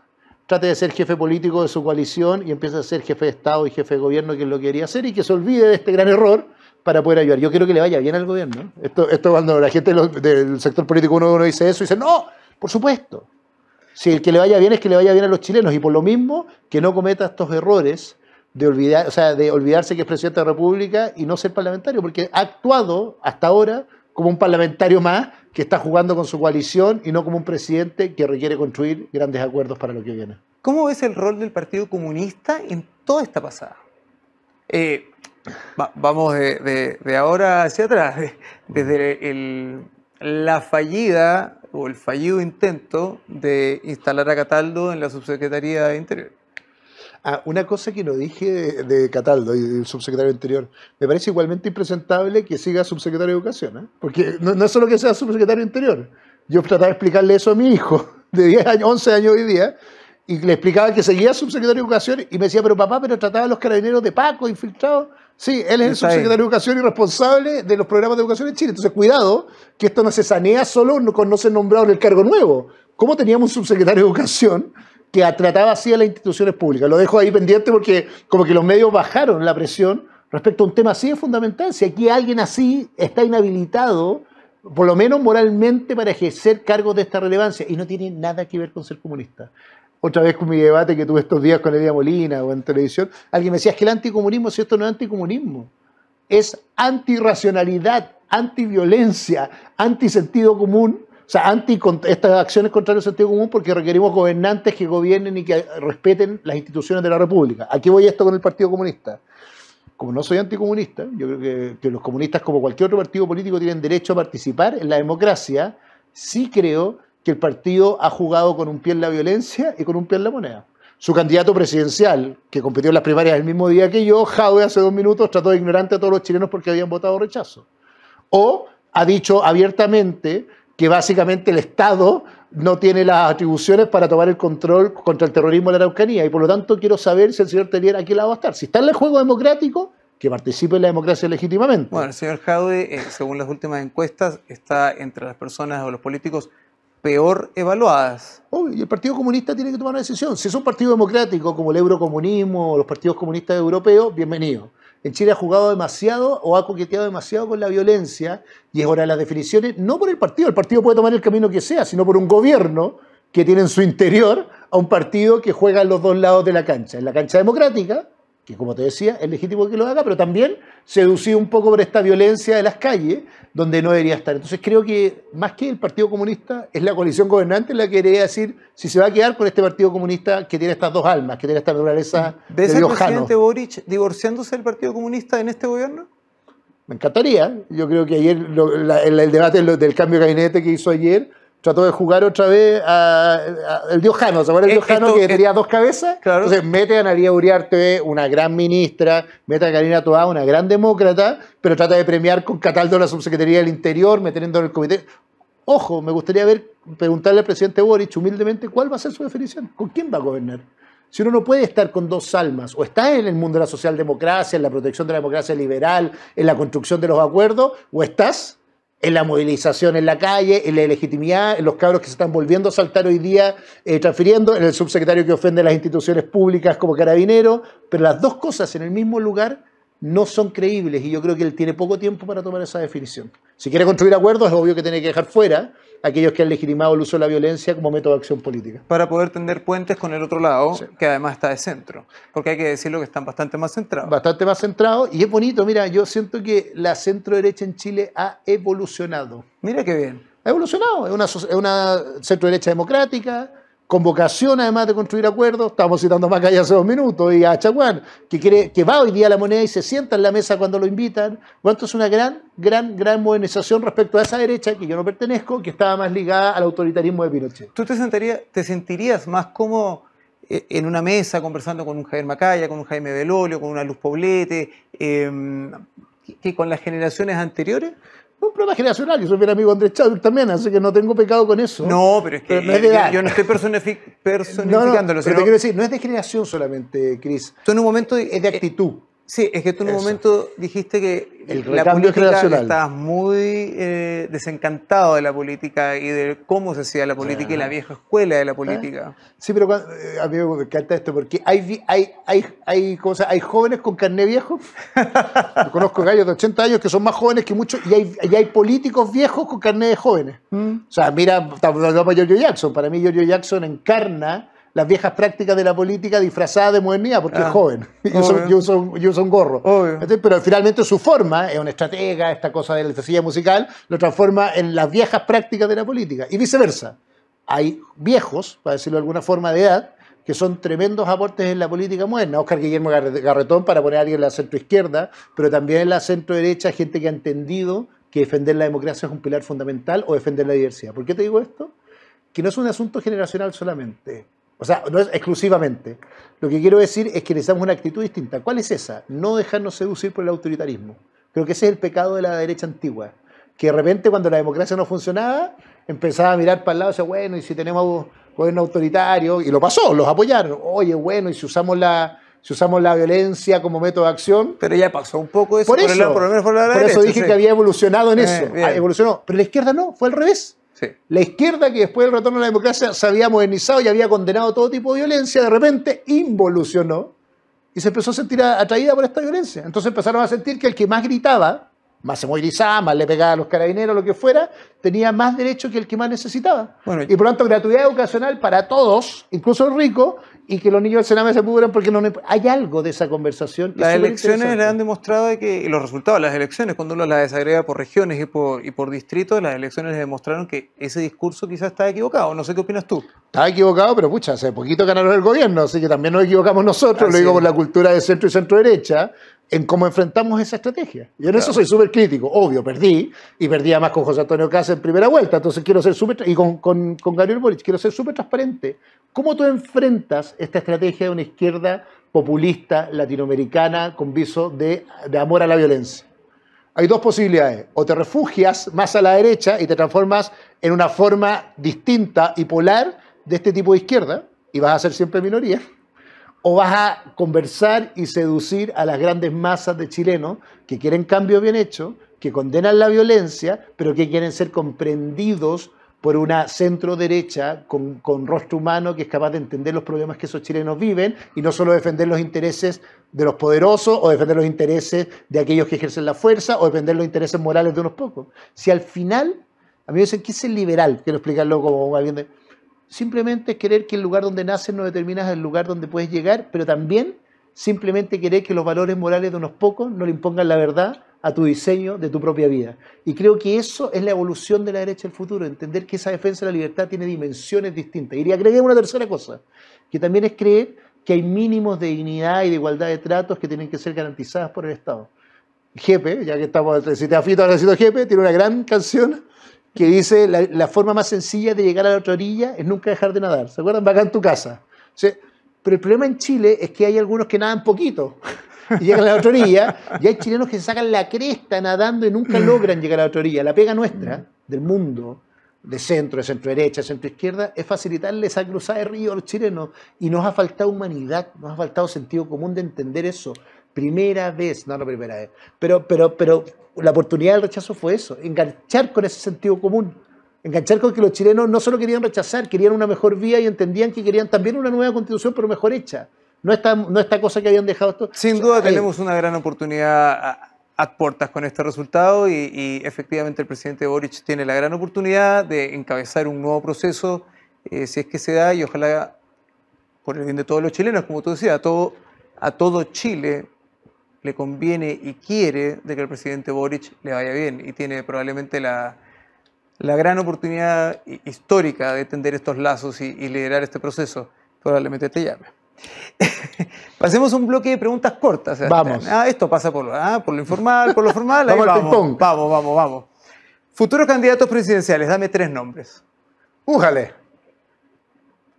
B: trate de ser jefe político de su coalición y empiece a ser jefe de Estado y jefe de gobierno, que es lo que quería hacer, y que se olvide de este gran error para poder ayudar. Yo quiero que le vaya bien al gobierno. Esto, esto cuando la gente del sector político uno, uno dice eso, dice, no, por supuesto. Si el que le vaya bien es que le vaya bien a los chilenos y por lo mismo que no cometa estos errores de, olvidar, de olvidarse que es presidente de la República y no ser parlamentario, porque ha actuado hasta ahora como un parlamentario más que está jugando con su coalición y no como un presidente que requiere construir grandes acuerdos para lo que viene. ¿Cómo ves el rol del Partido Comunista en toda esta pasada? Eh,
A: vamos de, ahora hacia atrás, desde la fallida o el fallido intento de instalar a Cataldo en la Subsecretaría
B: de Interior. Ah, una cosa que no dije de, Cataldo y del subsecretario de Interior, me parece igualmente impresentable que siga subsecretario de Educación, ¿eh? porque no, no, es solo que sea subsecretario de Interior. Yo trataba de explicarle eso a mi hijo, [LAUGHS] de 10 años, 11 años hoy día, y le explicaba que seguía subsecretario de Educación y me decía, pero papá, pero trataba a los carabineros de Paco, infiltrados. Sí, él es el subsecretario de Educación y responsable de los programas de educación en Chile. Entonces, cuidado, que esto no se sanea solo con no ser nombrado en el cargo nuevo. ¿Cómo teníamos un subsecretario de Educación que trataba así a las instituciones públicas? Lo dejo ahí pendiente porque como que los medios bajaron la presión respecto a un tema así de fundamental. Si aquí alguien así está inhabilitado, por lo menos moralmente, para ejercer cargos de esta relevancia y no tiene nada que ver con ser comunista otra vez con mi debate que tuve estos días con Elia Molina o en televisión, alguien me decía, es que el anticomunismo, si esto no es anticomunismo, es antirracionalidad, antiviolencia, antisentido común, o sea, anti estas acciones contra el sentido común porque requerimos gobernantes que gobiernen y que respeten las instituciones de la República. Aquí voy esto con el Partido Comunista. Como no soy anticomunista, yo creo que, que los comunistas, como cualquier otro partido político, tienen derecho a participar en la democracia, sí creo que el partido ha jugado con un pie en la violencia y con un pie en la moneda. Su candidato presidencial, que compitió en las primarias el mismo día que yo, Jaude, hace dos minutos trató de ignorante a todos los chilenos porque habían votado rechazo. O ha dicho abiertamente que básicamente el Estado no tiene las atribuciones para tomar el control contra el terrorismo de la Araucanía. Y por lo tanto quiero saber si el señor a aquí la va a estar. Si está en el juego democrático, que participe en la democracia legítimamente.
A: Bueno, el señor Jaude, eh, según las últimas encuestas, está entre las personas
B: o los políticos peor evaluadas. y el Partido Comunista tiene que tomar una decisión. Si es un partido democrático como el eurocomunismo o los partidos comunistas europeos, bienvenido. En Chile ha jugado demasiado o ha coqueteado demasiado con la violencia y es hora de las definiciones, no por el partido, el partido puede tomar el camino que sea, sino por un gobierno que tiene en su interior a un partido que juega en los dos lados de la cancha, en la cancha democrática que como te decía, es legítimo que lo haga, pero también seducido un poco por esta violencia de las calles, donde no debería estar. Entonces creo que más que el Partido Comunista, es la coalición gobernante la que debería decir si se va a quedar con este Partido Comunista que tiene estas dos almas, que tiene esta naturaleza ¿Ves de el presidente
A: Boric divorciándose del Partido Comunista en este
B: gobierno? Me encantaría. Yo creo que ayer, lo, el, el, debate del cambio de gabinete que hizo ayer, trató de jugar otra vez a, el Diojano, ¿se acuerdan el dios Jano eh, que tenía dos cabezas? Entonces mete a Analia Uriarte, una gran ministra, mete a Karina Toá, una gran demócrata, pero trata de premiar con Cataldo la subsecretaría del Interior, metiendo en el comité. Ojo, me gustaría ver, preguntarle al presidente Boric humildemente cuál va a ser su definición, con quién va a gobernar. Si uno no puede estar con dos almas, o está en el mundo de la socialdemocracia, en la protección de la democracia liberal, en la construcción de los acuerdos, o estás en la movilización en la calle, en la legitimidad, en los cabros que se están volviendo a saltar hoy día, eh, transfiriendo, en el subsecretario que ofende las instituciones públicas como carabinero, pero las dos cosas en el mismo lugar no son creíbles y yo creo que él tiene poco tiempo para tomar esa definición. Si quiere construir acuerdos, es obvio que tiene que dejar fuera aquellos que han legitimado el uso de la violencia como método de acción política. Para poder tender puentes con el otro lado, que además está de centro, porque hay que decirlo que están bastante más centrados. Bastante más centrados, y es bonito, mira, yo siento que la centro derecha en Chile ha evolucionado. Mira qué bien. Ha evolucionado, es una, es una centro derecha democrática, con vocación además de construir acuerdos, estamos citando a Macaya hace dos minutos, y a Chaguán, que, que va hoy día a la moneda y se sienta en la mesa cuando lo invitan. Bueno, esto es una gran, gran, gran modernización respecto a esa derecha que yo no pertenezco, que estaba más ligada al autoritarismo de Pinochet. ¿Tú te, te sentirías más como eh, en
A: una mesa conversando con un Javier Macaya, con un Jaime Belolio, con una Luz Poblete, em,
B: que con las generaciones anteriores? Un problema generacional. Yo soy bien amigo de Andrés Chadwick también, así que no tengo pecado con eso. No, pero
A: es que Yo, no estoy personificándolo. No, no, pero te quiero
B: decir, no es de generación solamente, Cris. Esto en un momento es de actitud. Sí, es que tú en un momento
A: dijiste que el la política estabas muy eh, desencantado de la política y de cómo se hacía la política y la vieja escuela de la política.
B: Sí, pero a eh, mí me encanta esto porque hay, hay, hay, hay, cosas, hay jóvenes con carné viejo. [LAUGHS] Yo conozco gallos de 80 años que son más jóvenes que muchos y hay, hay políticos viejos con carné de jóvenes. Mm. O sea, mira, de Giorgio Jackson. Para mí, Giorgio Jackson encarna las viejas prácticas de la política disfrazadas de modernidad, porque es ah, joven [LAUGHS] Yo uso un gorro. pero finalmente su forma, es una estratega, esta cosa de la estrategia musical, lo transforma en las viejas prácticas de la política y viceversa. Hay viejos, para decirlo de alguna forma, de edad, que son tremendos aportes en la política moderna. Oscar Guillermo Garretón, para poner a alguien en la centroizquierda, pero también en la centro centroderecha, gente que ha entendido que defender la democracia es un pilar fundamental o defender la diversidad. ¿Por qué te digo esto? Que no es un asunto generacional solamente o sea, no es exclusivamente. Lo que quiero decir es que necesitamos una actitud distinta. ¿Cuál es esa? No dejarnos seducir por el autoritarismo. Creo que ese es el pecado de la derecha antigua. Que de repente cuando la democracia no funcionaba, empezaba a mirar para el lado y bueno, y si tenemos gobierno autoritario, y lo pasó, los apoyaron. Oye, bueno, y si usamos la, si usamos la violencia como método de acción. Pero ya pasó un poco eso. Por, eso, por, eso dije que había evolucionado en eh, eso. Ah, evolucionó. Pero la izquierda no, fue al revés. La izquierda, que después del retorno a la democracia se había modernizado y había condenado todo tipo de violencia, de repente involucionó y se empezó a sentir atraída por esta violencia. Entonces empezaron a sentir que el que más gritaba más se movilizaba, más le pegaba a los carabineros, lo que fuera, tenía más derecho que el que más necesitaba. Bueno, y por lo tanto, gratuidad educacional para todos, incluso el rico, y que los niños del Sename se puduran porque no hay algo de esa conversación. las elecciones
A: le han demostrado que los resultados de las elecciones, cuando uno las desagrega por regiones y por, distritos, las elecciones demostraron que
B: ese discurso quizás está equivocado. No sé qué opinas tú. Estaba equivocado, pero pucha, hace poquito ganaron el gobierno, así que también nos equivocamos nosotros, lo digo por la cultura de centro y centro derecha en cómo enfrentamos esa estrategia. Y en eso soy súper crítico. Obvio, perdí, y perdí además con José Antonio Casa en primera vuelta, entonces quiero ser súper, y con, Gabriel Boric, quiero ser súper transparente. ¿Cómo tú enfrentas esta estrategia de una izquierda populista latinoamericana con viso de amor a la violencia? Hay dos posibilidades. O te refugias más a la derecha y te transformas en una forma distinta y polar de este tipo de izquierda, y vas a ser siempre minoría o vas a conversar y seducir a las grandes masas de chilenos que quieren cambio bien hecho, que condenan la violencia, pero que quieren ser comprendidos por una centro derecha con, rostro humano que es capaz de entender los problemas que esos chilenos viven y no solo defender los intereses de los poderosos o defender los intereses de aquellos que ejercen la fuerza o defender los intereses morales de unos pocos. Si al final, a mí me dicen, ¿qué es el liberal? Quiero explicarlo como alguien de simplemente es querer que el lugar donde naces no determina el lugar donde puedes llegar, pero también simplemente querer que los valores morales de unos pocos no le impongan la verdad a tu diseño de tu propia vida. Y creo que eso es la evolución de la derecha del futuro, entender que esa defensa de la libertad tiene dimensiones distintas. Y le una tercera cosa, que también es creer que hay mínimos de dignidad y de igualdad de tratos que tienen que ser garantizadas por el Estado. Jepe, ya que estamos, si te ha ahora Jepe, tiene una gran canción que dice la, forma más sencilla de llegar a la otra orilla es nunca dejar de nadar. ¿Se acuerdan? Bacán tu casa. pero el problema en Chile es que hay algunos que nadan poquito y llegan a la otra orilla, y hay chilenos que se sacan la cresta nadando y nunca logran llegar a la otra orilla. La pega nuestra, del mundo, de centro, de centro derecha, de centro izquierda, es facilitarles esa cruzar de río a los chilenos. Y nos ha faltado humanidad, nos ha faltado sentido común de entender eso. Primera vez, no la primera vez, pero, pero, pero la oportunidad del rechazo fue eso, enganchar con ese sentido común, enganchar con que los chilenos no solo querían rechazar, querían una mejor vía y entendían que querían también una nueva constitución, pero mejor hecha. No esta, no esta cosa que habían dejado esto. Sin duda tenemos
A: una gran oportunidad a, puertas con este resultado y, efectivamente el presidente Boric tiene la gran oportunidad de encabezar un nuevo proceso eh, si es que se da y ojalá por el bien de todos los chilenos, como tú decías, a todo, a todo Chile le conviene y quiere de que el presidente Boric le vaya bien y tiene probablemente la, gran oportunidad histórica de tender estos lazos y, liderar este proceso. Probablemente te llame. [LAUGHS] Pasemos un bloque de preguntas cortas. Vamos. Ah, esto pasa por, ah, por, lo informal, por lo formal. [LAUGHS] vamos, vamos, vamos, vamos, Futuros candidatos presidenciales, dame tres nombres.
B: Újale.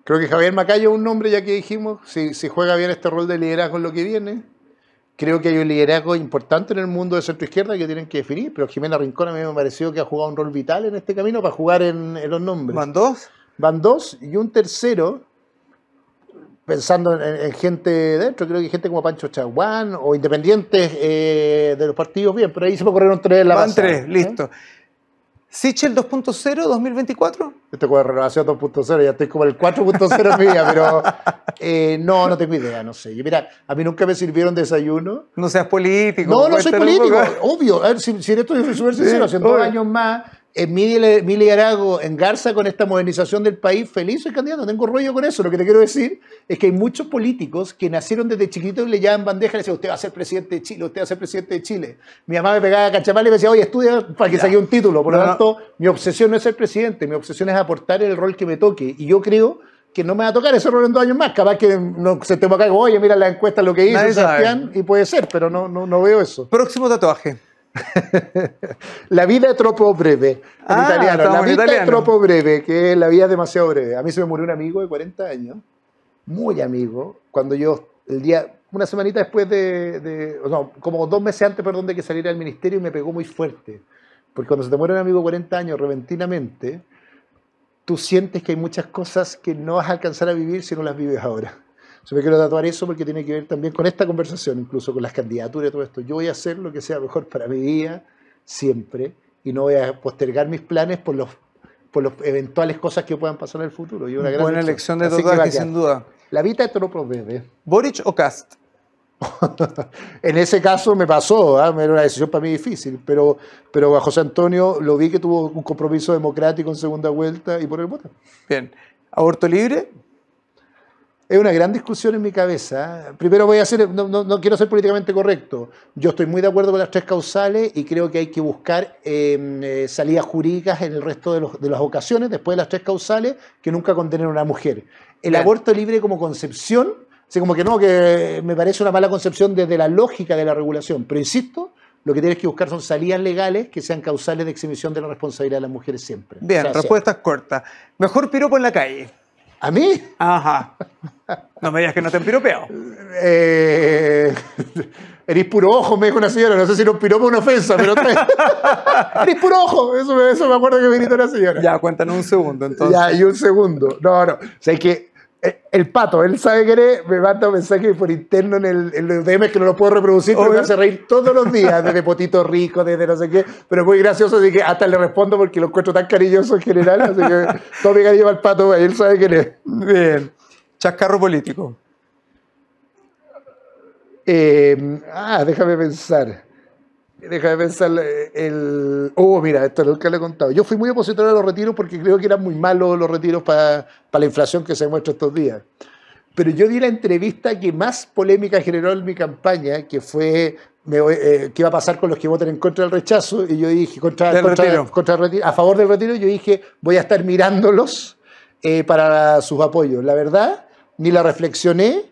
B: Creo que Javier Macayo es un nombre, ya que dijimos, si, si juega bien este rol de liderazgo en lo que viene creo que hay un liderazgo importante en el mundo de centro izquierda que tienen que definir, pero Jimena Rincón a mí me pareció que ha jugado un rol vital en este camino para jugar en, los nombres. Van dos. Van dos y un tercero, pensando en, gente dentro, creo que gente como Pancho Chaguán o independientes eh, de los partidos, bien, pero ahí se me ocurrieron tres en la Van tres, ¿Eh? listo. Sichel 2.0 2024? Este con renovación 2.0, ya estoy como el 4.0 mía, pero eh, no, no tengo idea, no sé. Mira, a mí nunca me sirvieron desayuno. No seas político. No, no este soy político, obvio. si, si esto yo soy súper sincero, hace dos años más en Arago en en engarza con esta modernización del país, feliz soy candidato, tengo rollo con eso. Lo que te quiero decir es que hay muchos políticos que nacieron desde chiquitos y le llaman bandeja y le decían, usted va a ser presidente de Chile, usted va a ser presidente de Chile. Mi mamá me pegaba a y me decía, oye, estudia para que saque un título. Por lo tanto, mi obsesión no es ser presidente, mi obsesión es aportar el rol que me toque. Y yo creo que no me va a tocar ese rol en dos años más. Capaz que no, se te acá y digo, oye, mira la encuesta, lo que hizo y puede ser, pero no, no, no veo eso. Próximo tatuaje. [LAUGHS] la vida es tropo breve. En ah, italiano. La vida es tropo breve, que la vida es demasiado breve. A mí se me murió un amigo de 40 años, muy amigo, cuando yo, el día, una semanita después de, no, como dos meses antes, perdón, de que saliera del ministerio, y me pegó muy fuerte. Porque cuando se te muere un amigo de 40 años repentinamente, tú sientes que hay muchas cosas que no vas a alcanzar a vivir si no las vives ahora. Yo me quiero tatuar eso porque tiene que ver también con esta conversación, incluso con las candidaturas y todo esto. Yo voy a hacer lo que sea mejor para mi vida siempre y no voy a postergar mis planes por los por las eventuales cosas que puedan pasar en el futuro. una Buena elección, de tatuaje, sin duda. La vida esto no provee. ¿Boric o Cast? [LAUGHS] en ese caso me pasó, ¿ah? era una decisión para mí difícil, pero, pero a José Antonio lo vi que tuvo un compromiso democrático en segunda vuelta y por el voto. Bien. ¿Aborto libre? es una gran discusión en mi cabeza. Primero voy a hacer, no, quiero ser políticamente correcto. Yo estoy muy de acuerdo con las tres causales y creo que hay que buscar em, eh, salidas jurídicas en el resto de, las ocasiones, después de las tres causales, que nunca contener a una mujer. El aborto libre como concepción, así como que no, que me parece una mala concepción desde la lógica de la regulación, pero insisto, lo que tienes que buscar son salidas legales que sean causales de exhibición de la responsabilidad de las mujeres siempre. Bien, respuesta sea, respuestas cortas. Mejor piropo en la calle. ¿A mí? Ajá. No me digas que no te han piropeado. Eh, eres puro ojo, me dijo una señora. No sé si era un piropo o una ofensa, pero eres puro ojo. Eso me, acuerdo que me gritó una señora. Ya, cuéntanos un segundo entonces. Ya, y un segundo. No, no. O sea, hay que eh, el pato, él sabe que eres, me manda un mensaje por interno en el, DM que no lo puedo reproducir, pero me hace reír todos los días, desde [LAUGHS] Potito Rico, desde no sé qué, pero es muy gracioso, así que hasta le respondo porque lo encuentro tan cariñoso en general, así que [LAUGHS] todo mi cariño al pato, él sabe que eres. Bien. Chascarro político. Em, ah, déjame pensar. Deja de pensar eh, el... Oh, mira, esto es lo que le he contado. Yo fui muy opositor a los retiros porque creo que eran muy malos los retiros para la inflación que se muestra estos días. Pero yo di la entrevista que más polémica generó en mi campaña, que fue eh, qué va a pasar con los que voten en contra del rechazo. Y yo dije, contra, contra, contra a favor del retiro, yo dije, voy a estar mirándolos eh, para sus apoyos. La verdad, ni la reflexioné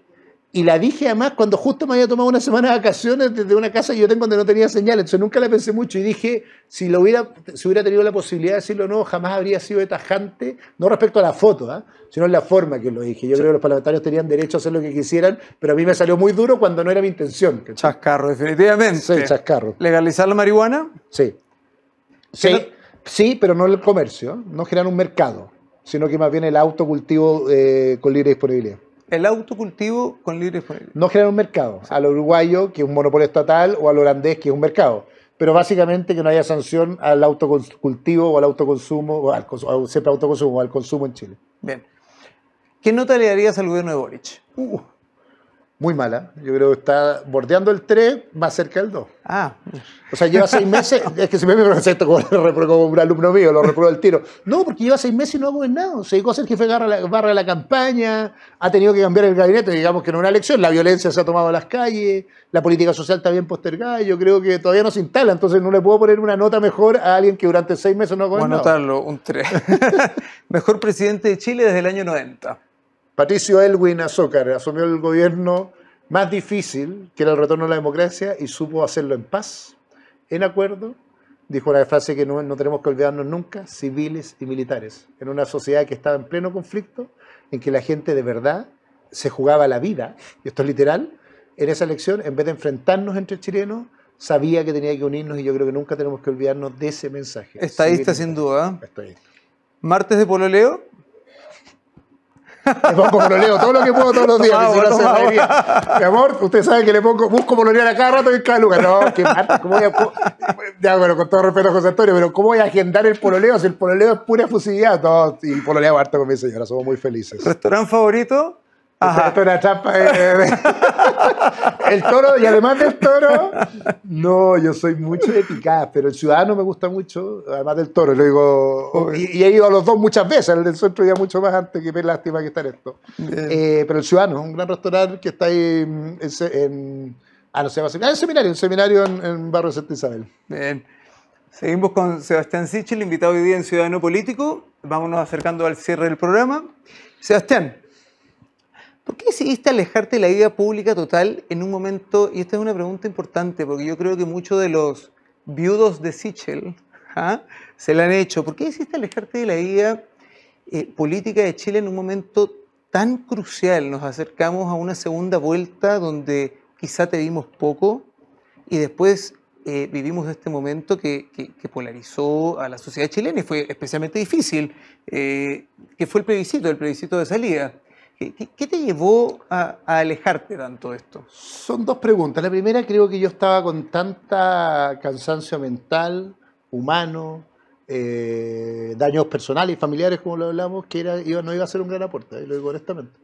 B: y la dije además cuando justo me había tomado una semana de vacaciones desde una casa que yo tengo donde no tenía señal. Entonces nunca la pensé mucho y dije, si, lo hubiera, si hubiera tenido la posibilidad de decirlo no, jamás habría sido de tajante, no respecto a la foto, ¿ah? sino en la forma que lo dije. Yo creo que los parlamentarios tenían derecho a hacer lo que quisieran, pero a mí me salió muy duro cuando no era mi intención. Chascarro, definitivamente. Sí, chascarro. ¿Legalizar la marihuana? Sí. Sí, sí, pero no el comercio, ¿eh? no generar un mercado, sino que más bien el autocultivo eh, con libre disponibilidad el autocultivo con libre No generar un mercado. Al uruguayo, que es un monopolio estatal, o al holandés, que es un mercado. Pero básicamente que no haya sanción al autocultivo o al autoconsumo, o al, siempre autoconsumo, o al consumo en Chile. Bien. ¿Qué nota le darías al gobierno de Boric? Uh muy mala. Yo creo que está bordeando el 3, más cerca del 2. Ah. O sea, lleva seis meses. [LAUGHS] es que si me esto como, como un alumno mío, lo reprueba el tiro. No, porque lleva seis meses y no ha gobernado. Se dijo a ser jefe barra, de la campaña, ha tenido que cambiar el gabinete, digamos que no una elección. La violencia se ha tomado a las calles, la política social está bien postergada. Yo creo que todavía no se instala, entonces no le puedo poner una nota mejor a alguien que durante seis meses no ha gobernado. Voy a
A: anotarlo, un 3.
B: [LAUGHS] mejor presidente de Chile desde el año 90. Patricio Elwin Azócar asumió el gobierno más difícil, que era el retorno a la democracia, y supo hacerlo en paz, en acuerdo. Dijo una frase que no, no tenemos que olvidarnos nunca, civiles y militares, en una sociedad que estaba en pleno conflicto, en que la gente de verdad se jugaba la vida, y esto es literal, en esa elección, en vez de enfrentarnos entre chilenos, sabía que tenía que unirnos y yo creo que nunca tenemos que olvidarnos de ese mensaje. Estadista sin duda. Estadista. Martes de Pololeo. Le [LAUGHS] pongo pololeo todo lo que puedo todos los días. si no Mi amor, usted sabe que le pongo, busco pololeo a cada rato y cada lugar. No, que ¿cómo voy a, ya, bueno, con todo respeto a José Antonio, pero ¿cómo voy a agendar el pololeo si el pololeo es pura fusilidad? No, y pololeo harto con mi señora, somos muy felices. ¿Restaurante favorito? [LAUGHS] el toro, y además del toro, no, yo soy mucho de pero el ciudadano me gusta mucho, además del toro. Lo digo, y, he ido a los dos muchas veces, el del centro ya mucho más antes, que me lástima que está en esto. Eh, pero el ciudadano es un gran restaurante que está ahí en. en ah, no se seminario, seminario, un seminario en, en Barrio Santa
A: Isabel. Bien. Seguimos con Sebastián Sichel, invitado hoy día en Ciudadano Político. Vámonos acercando al cierre del programa. Sebastián, ¿Por qué decidiste alejarte de la vida pública total en un momento? Y esta es una pregunta importante, porque yo creo que muchos de los viudos de Sichel ¿ah? se la han hecho. ¿Por qué decidiste alejarte de la vida eh, política de Chile en un momento tan crucial? Nos acercamos a una segunda vuelta donde quizá te vimos poco y después eh, vivimos este momento que, polarizó a la sociedad chilena y fue especialmente difícil, eh, que fue el plebiscito, el plebiscito de salida. ¿Qué, te llevó a,
B: alejarte tanto de esto? Son dos preguntas. La primera creo que yo estaba con tanta cansancio mental, humano, eh, daños personales y familiares, como lo hablamos, que era, no iba a ser un gran aporte, Y lo digo honestamente.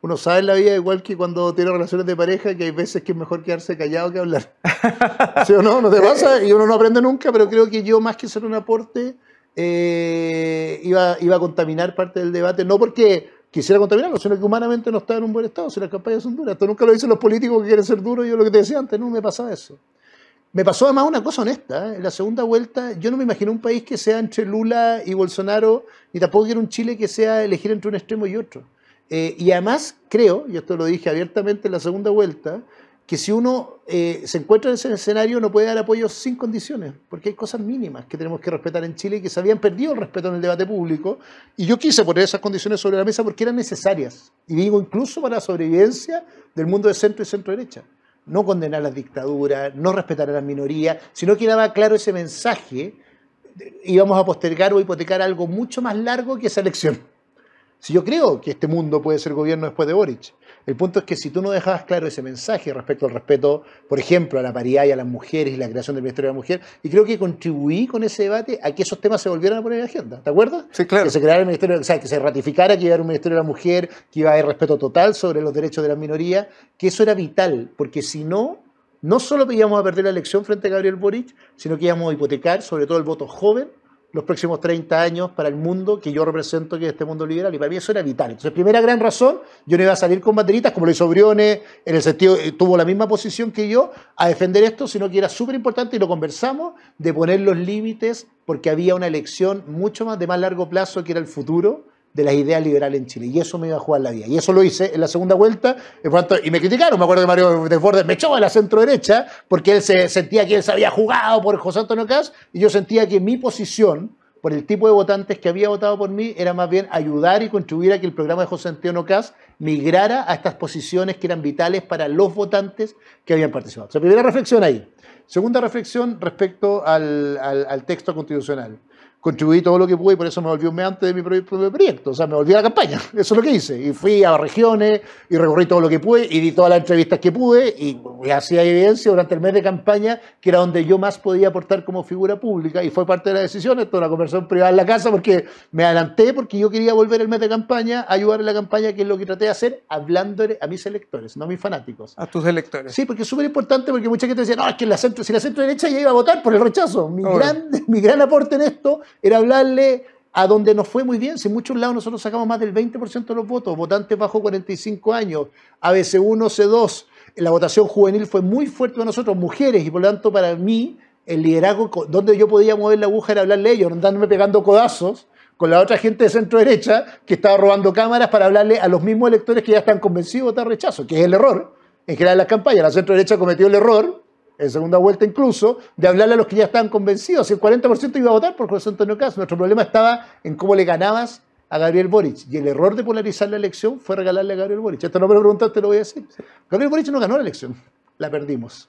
B: Uno sabe en la vida, igual que cuando tiene relaciones de pareja, que hay veces que es mejor quedarse callado que hablar. [LAUGHS] ¿Sí o no? ¿No te pasa? Y uno no aprende nunca, pero creo que yo, más que ser un aporte, eh, iba, iba a contaminar parte del debate. No porque quisiera contaminarlo, sino que humanamente no está en un buen estado si las campañas son duras. Esto nunca lo dicen los políticos que quieren ser duros, yo lo que te decía antes, no me pasaba eso. Me pasó además una cosa honesta, ¿eh? en la segunda vuelta yo no me imaginé un país que sea entre Lula y Bolsonaro, ni tampoco quiero un Chile que sea elegir entre un extremo y otro. Eh, y además creo, y esto lo dije abiertamente en la segunda vuelta, que si uno eh, se encuentra en ese escenario no puede dar apoyo sin condiciones, porque hay cosas mínimas que tenemos que respetar en Chile y que se habían perdido el respeto en el debate público. Y yo quise poner esas condiciones sobre la mesa porque eran necesarias, y digo incluso para la sobrevivencia del mundo de centro y centro derecha. No condenar las dictaduras, no respetar a las minorías, sino que daba claro ese mensaje, íbamos a postergar o hipotecar algo mucho más largo que esa elección. Si yo creo que este mundo puede ser gobierno después de Boric, el punto es que si tú no dejabas claro ese mensaje respecto al respeto, por ejemplo, a la paridad y a las mujeres y la creación del Ministerio de la Mujer, y creo que contribuí con ese debate a que esos temas se volvieran a poner en la agenda, ¿te acuerdas? Sí, claro. Que se creara el Ministerio, que se ratificara que iba a haber un Ministerio de la Mujer, que iba a haber respeto total sobre los derechos de las minorías, que eso era vital, porque si no, no solo íbamos a perder la elección frente a Gabriel Boric, sino que íbamos a hipotecar sobre todo el voto joven los próximos 30 años para el mundo que yo represento, que es este mundo liberal, y para mí eso era vital. Entonces, primera gran razón, yo no iba a salir con bateritas como lo hizo Briones, en el sentido, eh, tuvo la misma posición que yo, a defender esto, sino que era súper importante, y lo conversamos, de poner los límites, porque había una elección mucho más de más largo plazo, que era el futuro, de las ideas liberales en Chile. Y eso me iba a jugar la vida. Y eso lo hice en la segunda vuelta. Y, me criticaron, me acuerdo de Mario Desbordes me echó a la centro derecha porque él se sentía que él se había jugado por José Antonio Cas y yo sentía que mi posición por el tipo de votantes que había votado por mí, era más bien ayudar y contribuir a que el programa de José Antonio Cas migrara a estas posiciones que eran vitales para los votantes que habían participado. O sea, primera reflexión ahí. Segunda reflexión respecto al texto constitucional contribuí todo lo que pude y por eso me volví un antes de mi propio proyecto. O sea, me volví a la campaña. [LAUGHS] Eso es lo que hice. Y fui a regiones y recorrí todo lo que pude y di todas las entrevistas que pude y, hacía evidencia durante el mes de campaña que era donde yo más podía aportar como figura pública y fue parte de las decisiones, toda la conversación privada en la casa porque me adelanté porque yo quería volver el mes de campaña, ayudar en la campaña, que es lo que traté de hacer hablando a mis electores, no a mis fanáticos. A tus electores. Sí, porque es súper importante porque mucha gente decía, no, es que la centro, si la centro derecha ya iba a votar por el rechazo. Mi, gran, [LAUGHS] mi gran aporte en esto era hablarle a donde nos fue muy bien. Si en muchos lados nosotros sacamos más del 20% de los votos, votantes bajo 45 años, ABC1, C2, la votación juvenil fue muy fuerte para nosotros, mujeres, y por lo tanto para mí el liderazgo donde yo podía mover la aguja era hablarle a ellos, andándome pegando codazos con la otra gente de centro derecha que estaba robando cámaras para hablarle a los mismos electores que ya están convencidos de votar rechazo, que es el error. En general, las campañas, la centro derecha cometió el error en segunda vuelta incluso, de hablarle a los que ya estaban convencidos. El 40% iba a votar por José Antonio Cast. Nuestro problema estaba en cómo le ganabas a Gabriel Boric. Y el error de polarizar la elección fue regalarle a Gabriel Boric. Esto no me lo preguntaste, lo voy a decir. Gabriel Boric no ganó la elección, la perdimos.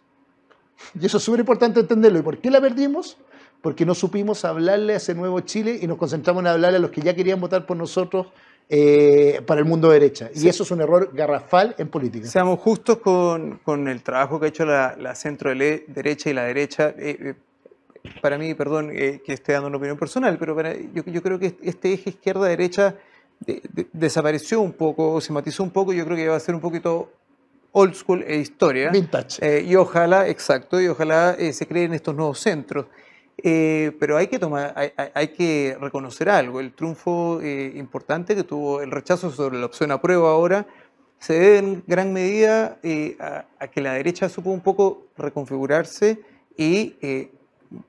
B: Y eso es súper importante entenderlo. ¿Y por qué la perdimos? Porque no supimos hablarle a ese nuevo Chile y nos concentramos en hablarle a los que ya querían votar por nosotros eh, para el mundo derecha. Y eso es un error garrafal en política. Seamos justos con,
A: con el trabajo que ha hecho la, la centro derecha y la derecha. Eh, eh, para mí, perdón que esté dando una opinión personal, pero yo, creo que este, este eje izquierda-derecha desapareció un poco, se matizó un poco. Yo creo que va a ser un poquito old school e historia. Vintage. y ojalá, exacto, y ojalá se creen estos nuevos centros. Eh, pero hay que, tomar, hay, que reconocer algo. El triunfo eh, importante que tuvo el rechazo sobre la opción a prueba ahora se debe en gran medida eh, a, que la derecha supo un poco reconfigurarse y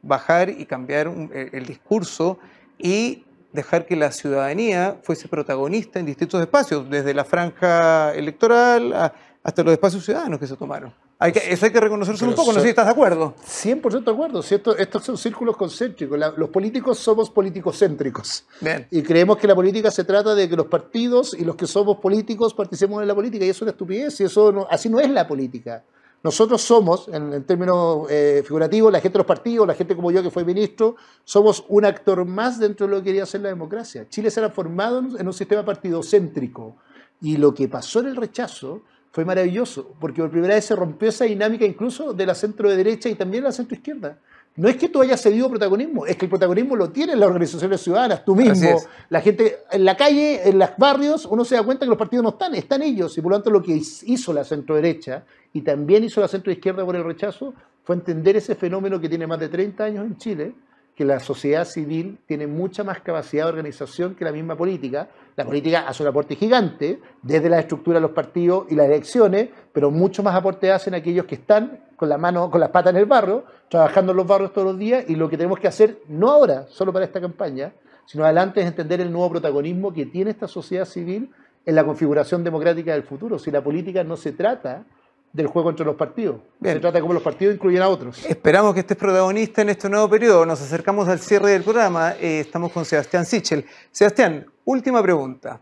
A: bajar y cambiar el discurso y dejar que la ciudadanía fuese protagonista en distintos espacios, desde la franja electoral hasta los
B: espacios ciudadanos que se tomaron. Hay que,
A: eso hay que reconocerse
B: un poco, no sé si estás de acuerdo. 100% de acuerdo. estos son círculos concéntricos. los políticos somos politicocéntricos. Bien. Y creemos que la política se trata de que los partidos y los que somos políticos participemos en la política. Y eso es una estupidez. Y eso así no es la política. Nosotros somos, en, términos eh, figurativos, la gente de los partidos, la gente como yo que fue ministro, somos un actor más dentro de lo que quería hacer la democracia. Chile se ha formado en un sistema partidocéntrico. Y lo que pasó en el rechazo fue maravilloso, porque por primera vez se rompió esa dinámica incluso de la centro derecha y también de la centro izquierda. No es que tú hayas cedido protagonismo, es que el protagonismo lo tienen las organizaciones ciudadanas, tú mismo, la gente en la calle, en los barrios, uno se da cuenta que los partidos no están, están ellos, y por lo tanto lo que hizo la centro derecha y también hizo la centro izquierda por el rechazo fue entender ese fenómeno que tiene más de 30 años en Chile, que la sociedad civil tiene mucha más capacidad de organización que la misma política. La política hace un aporte gigante desde la estructura de los partidos y las elecciones, pero mucho más aporte hacen aquellos que están con la mano, con las patas en el barro, trabajando en los barros todos los días y lo que tenemos que hacer no ahora, solo para esta campaña, sino adelante es entender el nuevo protagonismo que tiene esta sociedad civil en la configuración democrática del futuro. Si la política no se trata del juego entre los partidos. Se trata de cómo los partidos incluyen a otros.
A: Esperamos que estés protagonista en este nuevo periodo. Nos acercamos al cierre del programa. Eh, estamos con Sebastián Sichel. Sebastián, última pregunta.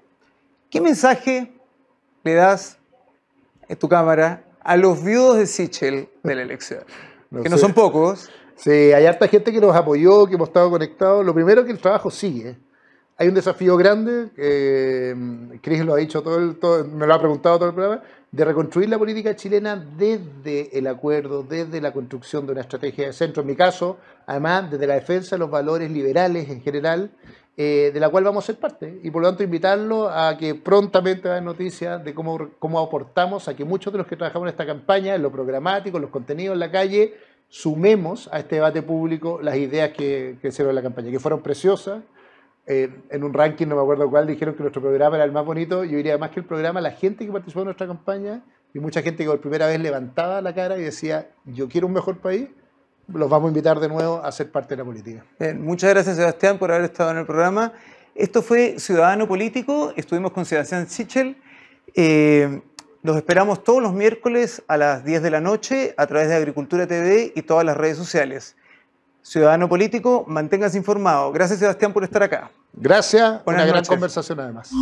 A: ¿Qué mensaje le das en tu
B: cámara a los viudos de Sichel de la elección? [LAUGHS] que no son pocos. Sí, hay harta gente que nos apoyó, que hemos estado conectados. Lo primero es que el trabajo sigue. Hay un desafío grande, eh, Chris lo ha dicho me lo ha preguntado todo el programa, de reconstruir la política chilena desde el acuerdo, desde la construcción de una estrategia de centro, en mi caso, además desde la defensa de los valores liberales en general, eh, de la cual vamos a ser parte. Y por lo tanto invitarlo a que prontamente hagan noticias de cómo, aportamos a que muchos de los que trabajamos en esta campaña, en lo programático, en los contenidos en la calle, sumemos a este debate público las ideas que, que hicieron en la campaña, que fueron preciosas en un ranking, no me acuerdo cuál, dijeron que nuestro programa era el más bonito. Yo diría más que el programa, la gente que participó en nuestra campaña y mucha gente que por primera vez levantaba la cara y decía, yo quiero un mejor país, los vamos a invitar de nuevo a ser parte de la política.
A: muchas gracias Sebastián
B: por haber estado en el programa. Esto fue
A: Ciudadano Político, estuvimos con Sebastián Sichel. Eh, los esperamos todos los miércoles a las 10 de la noche a través de Agricultura TV y todas las redes sociales ciudadano político, manténgase informado. Gracias, Sebastián, por estar acá. Gracias, una gran
B: conversación además.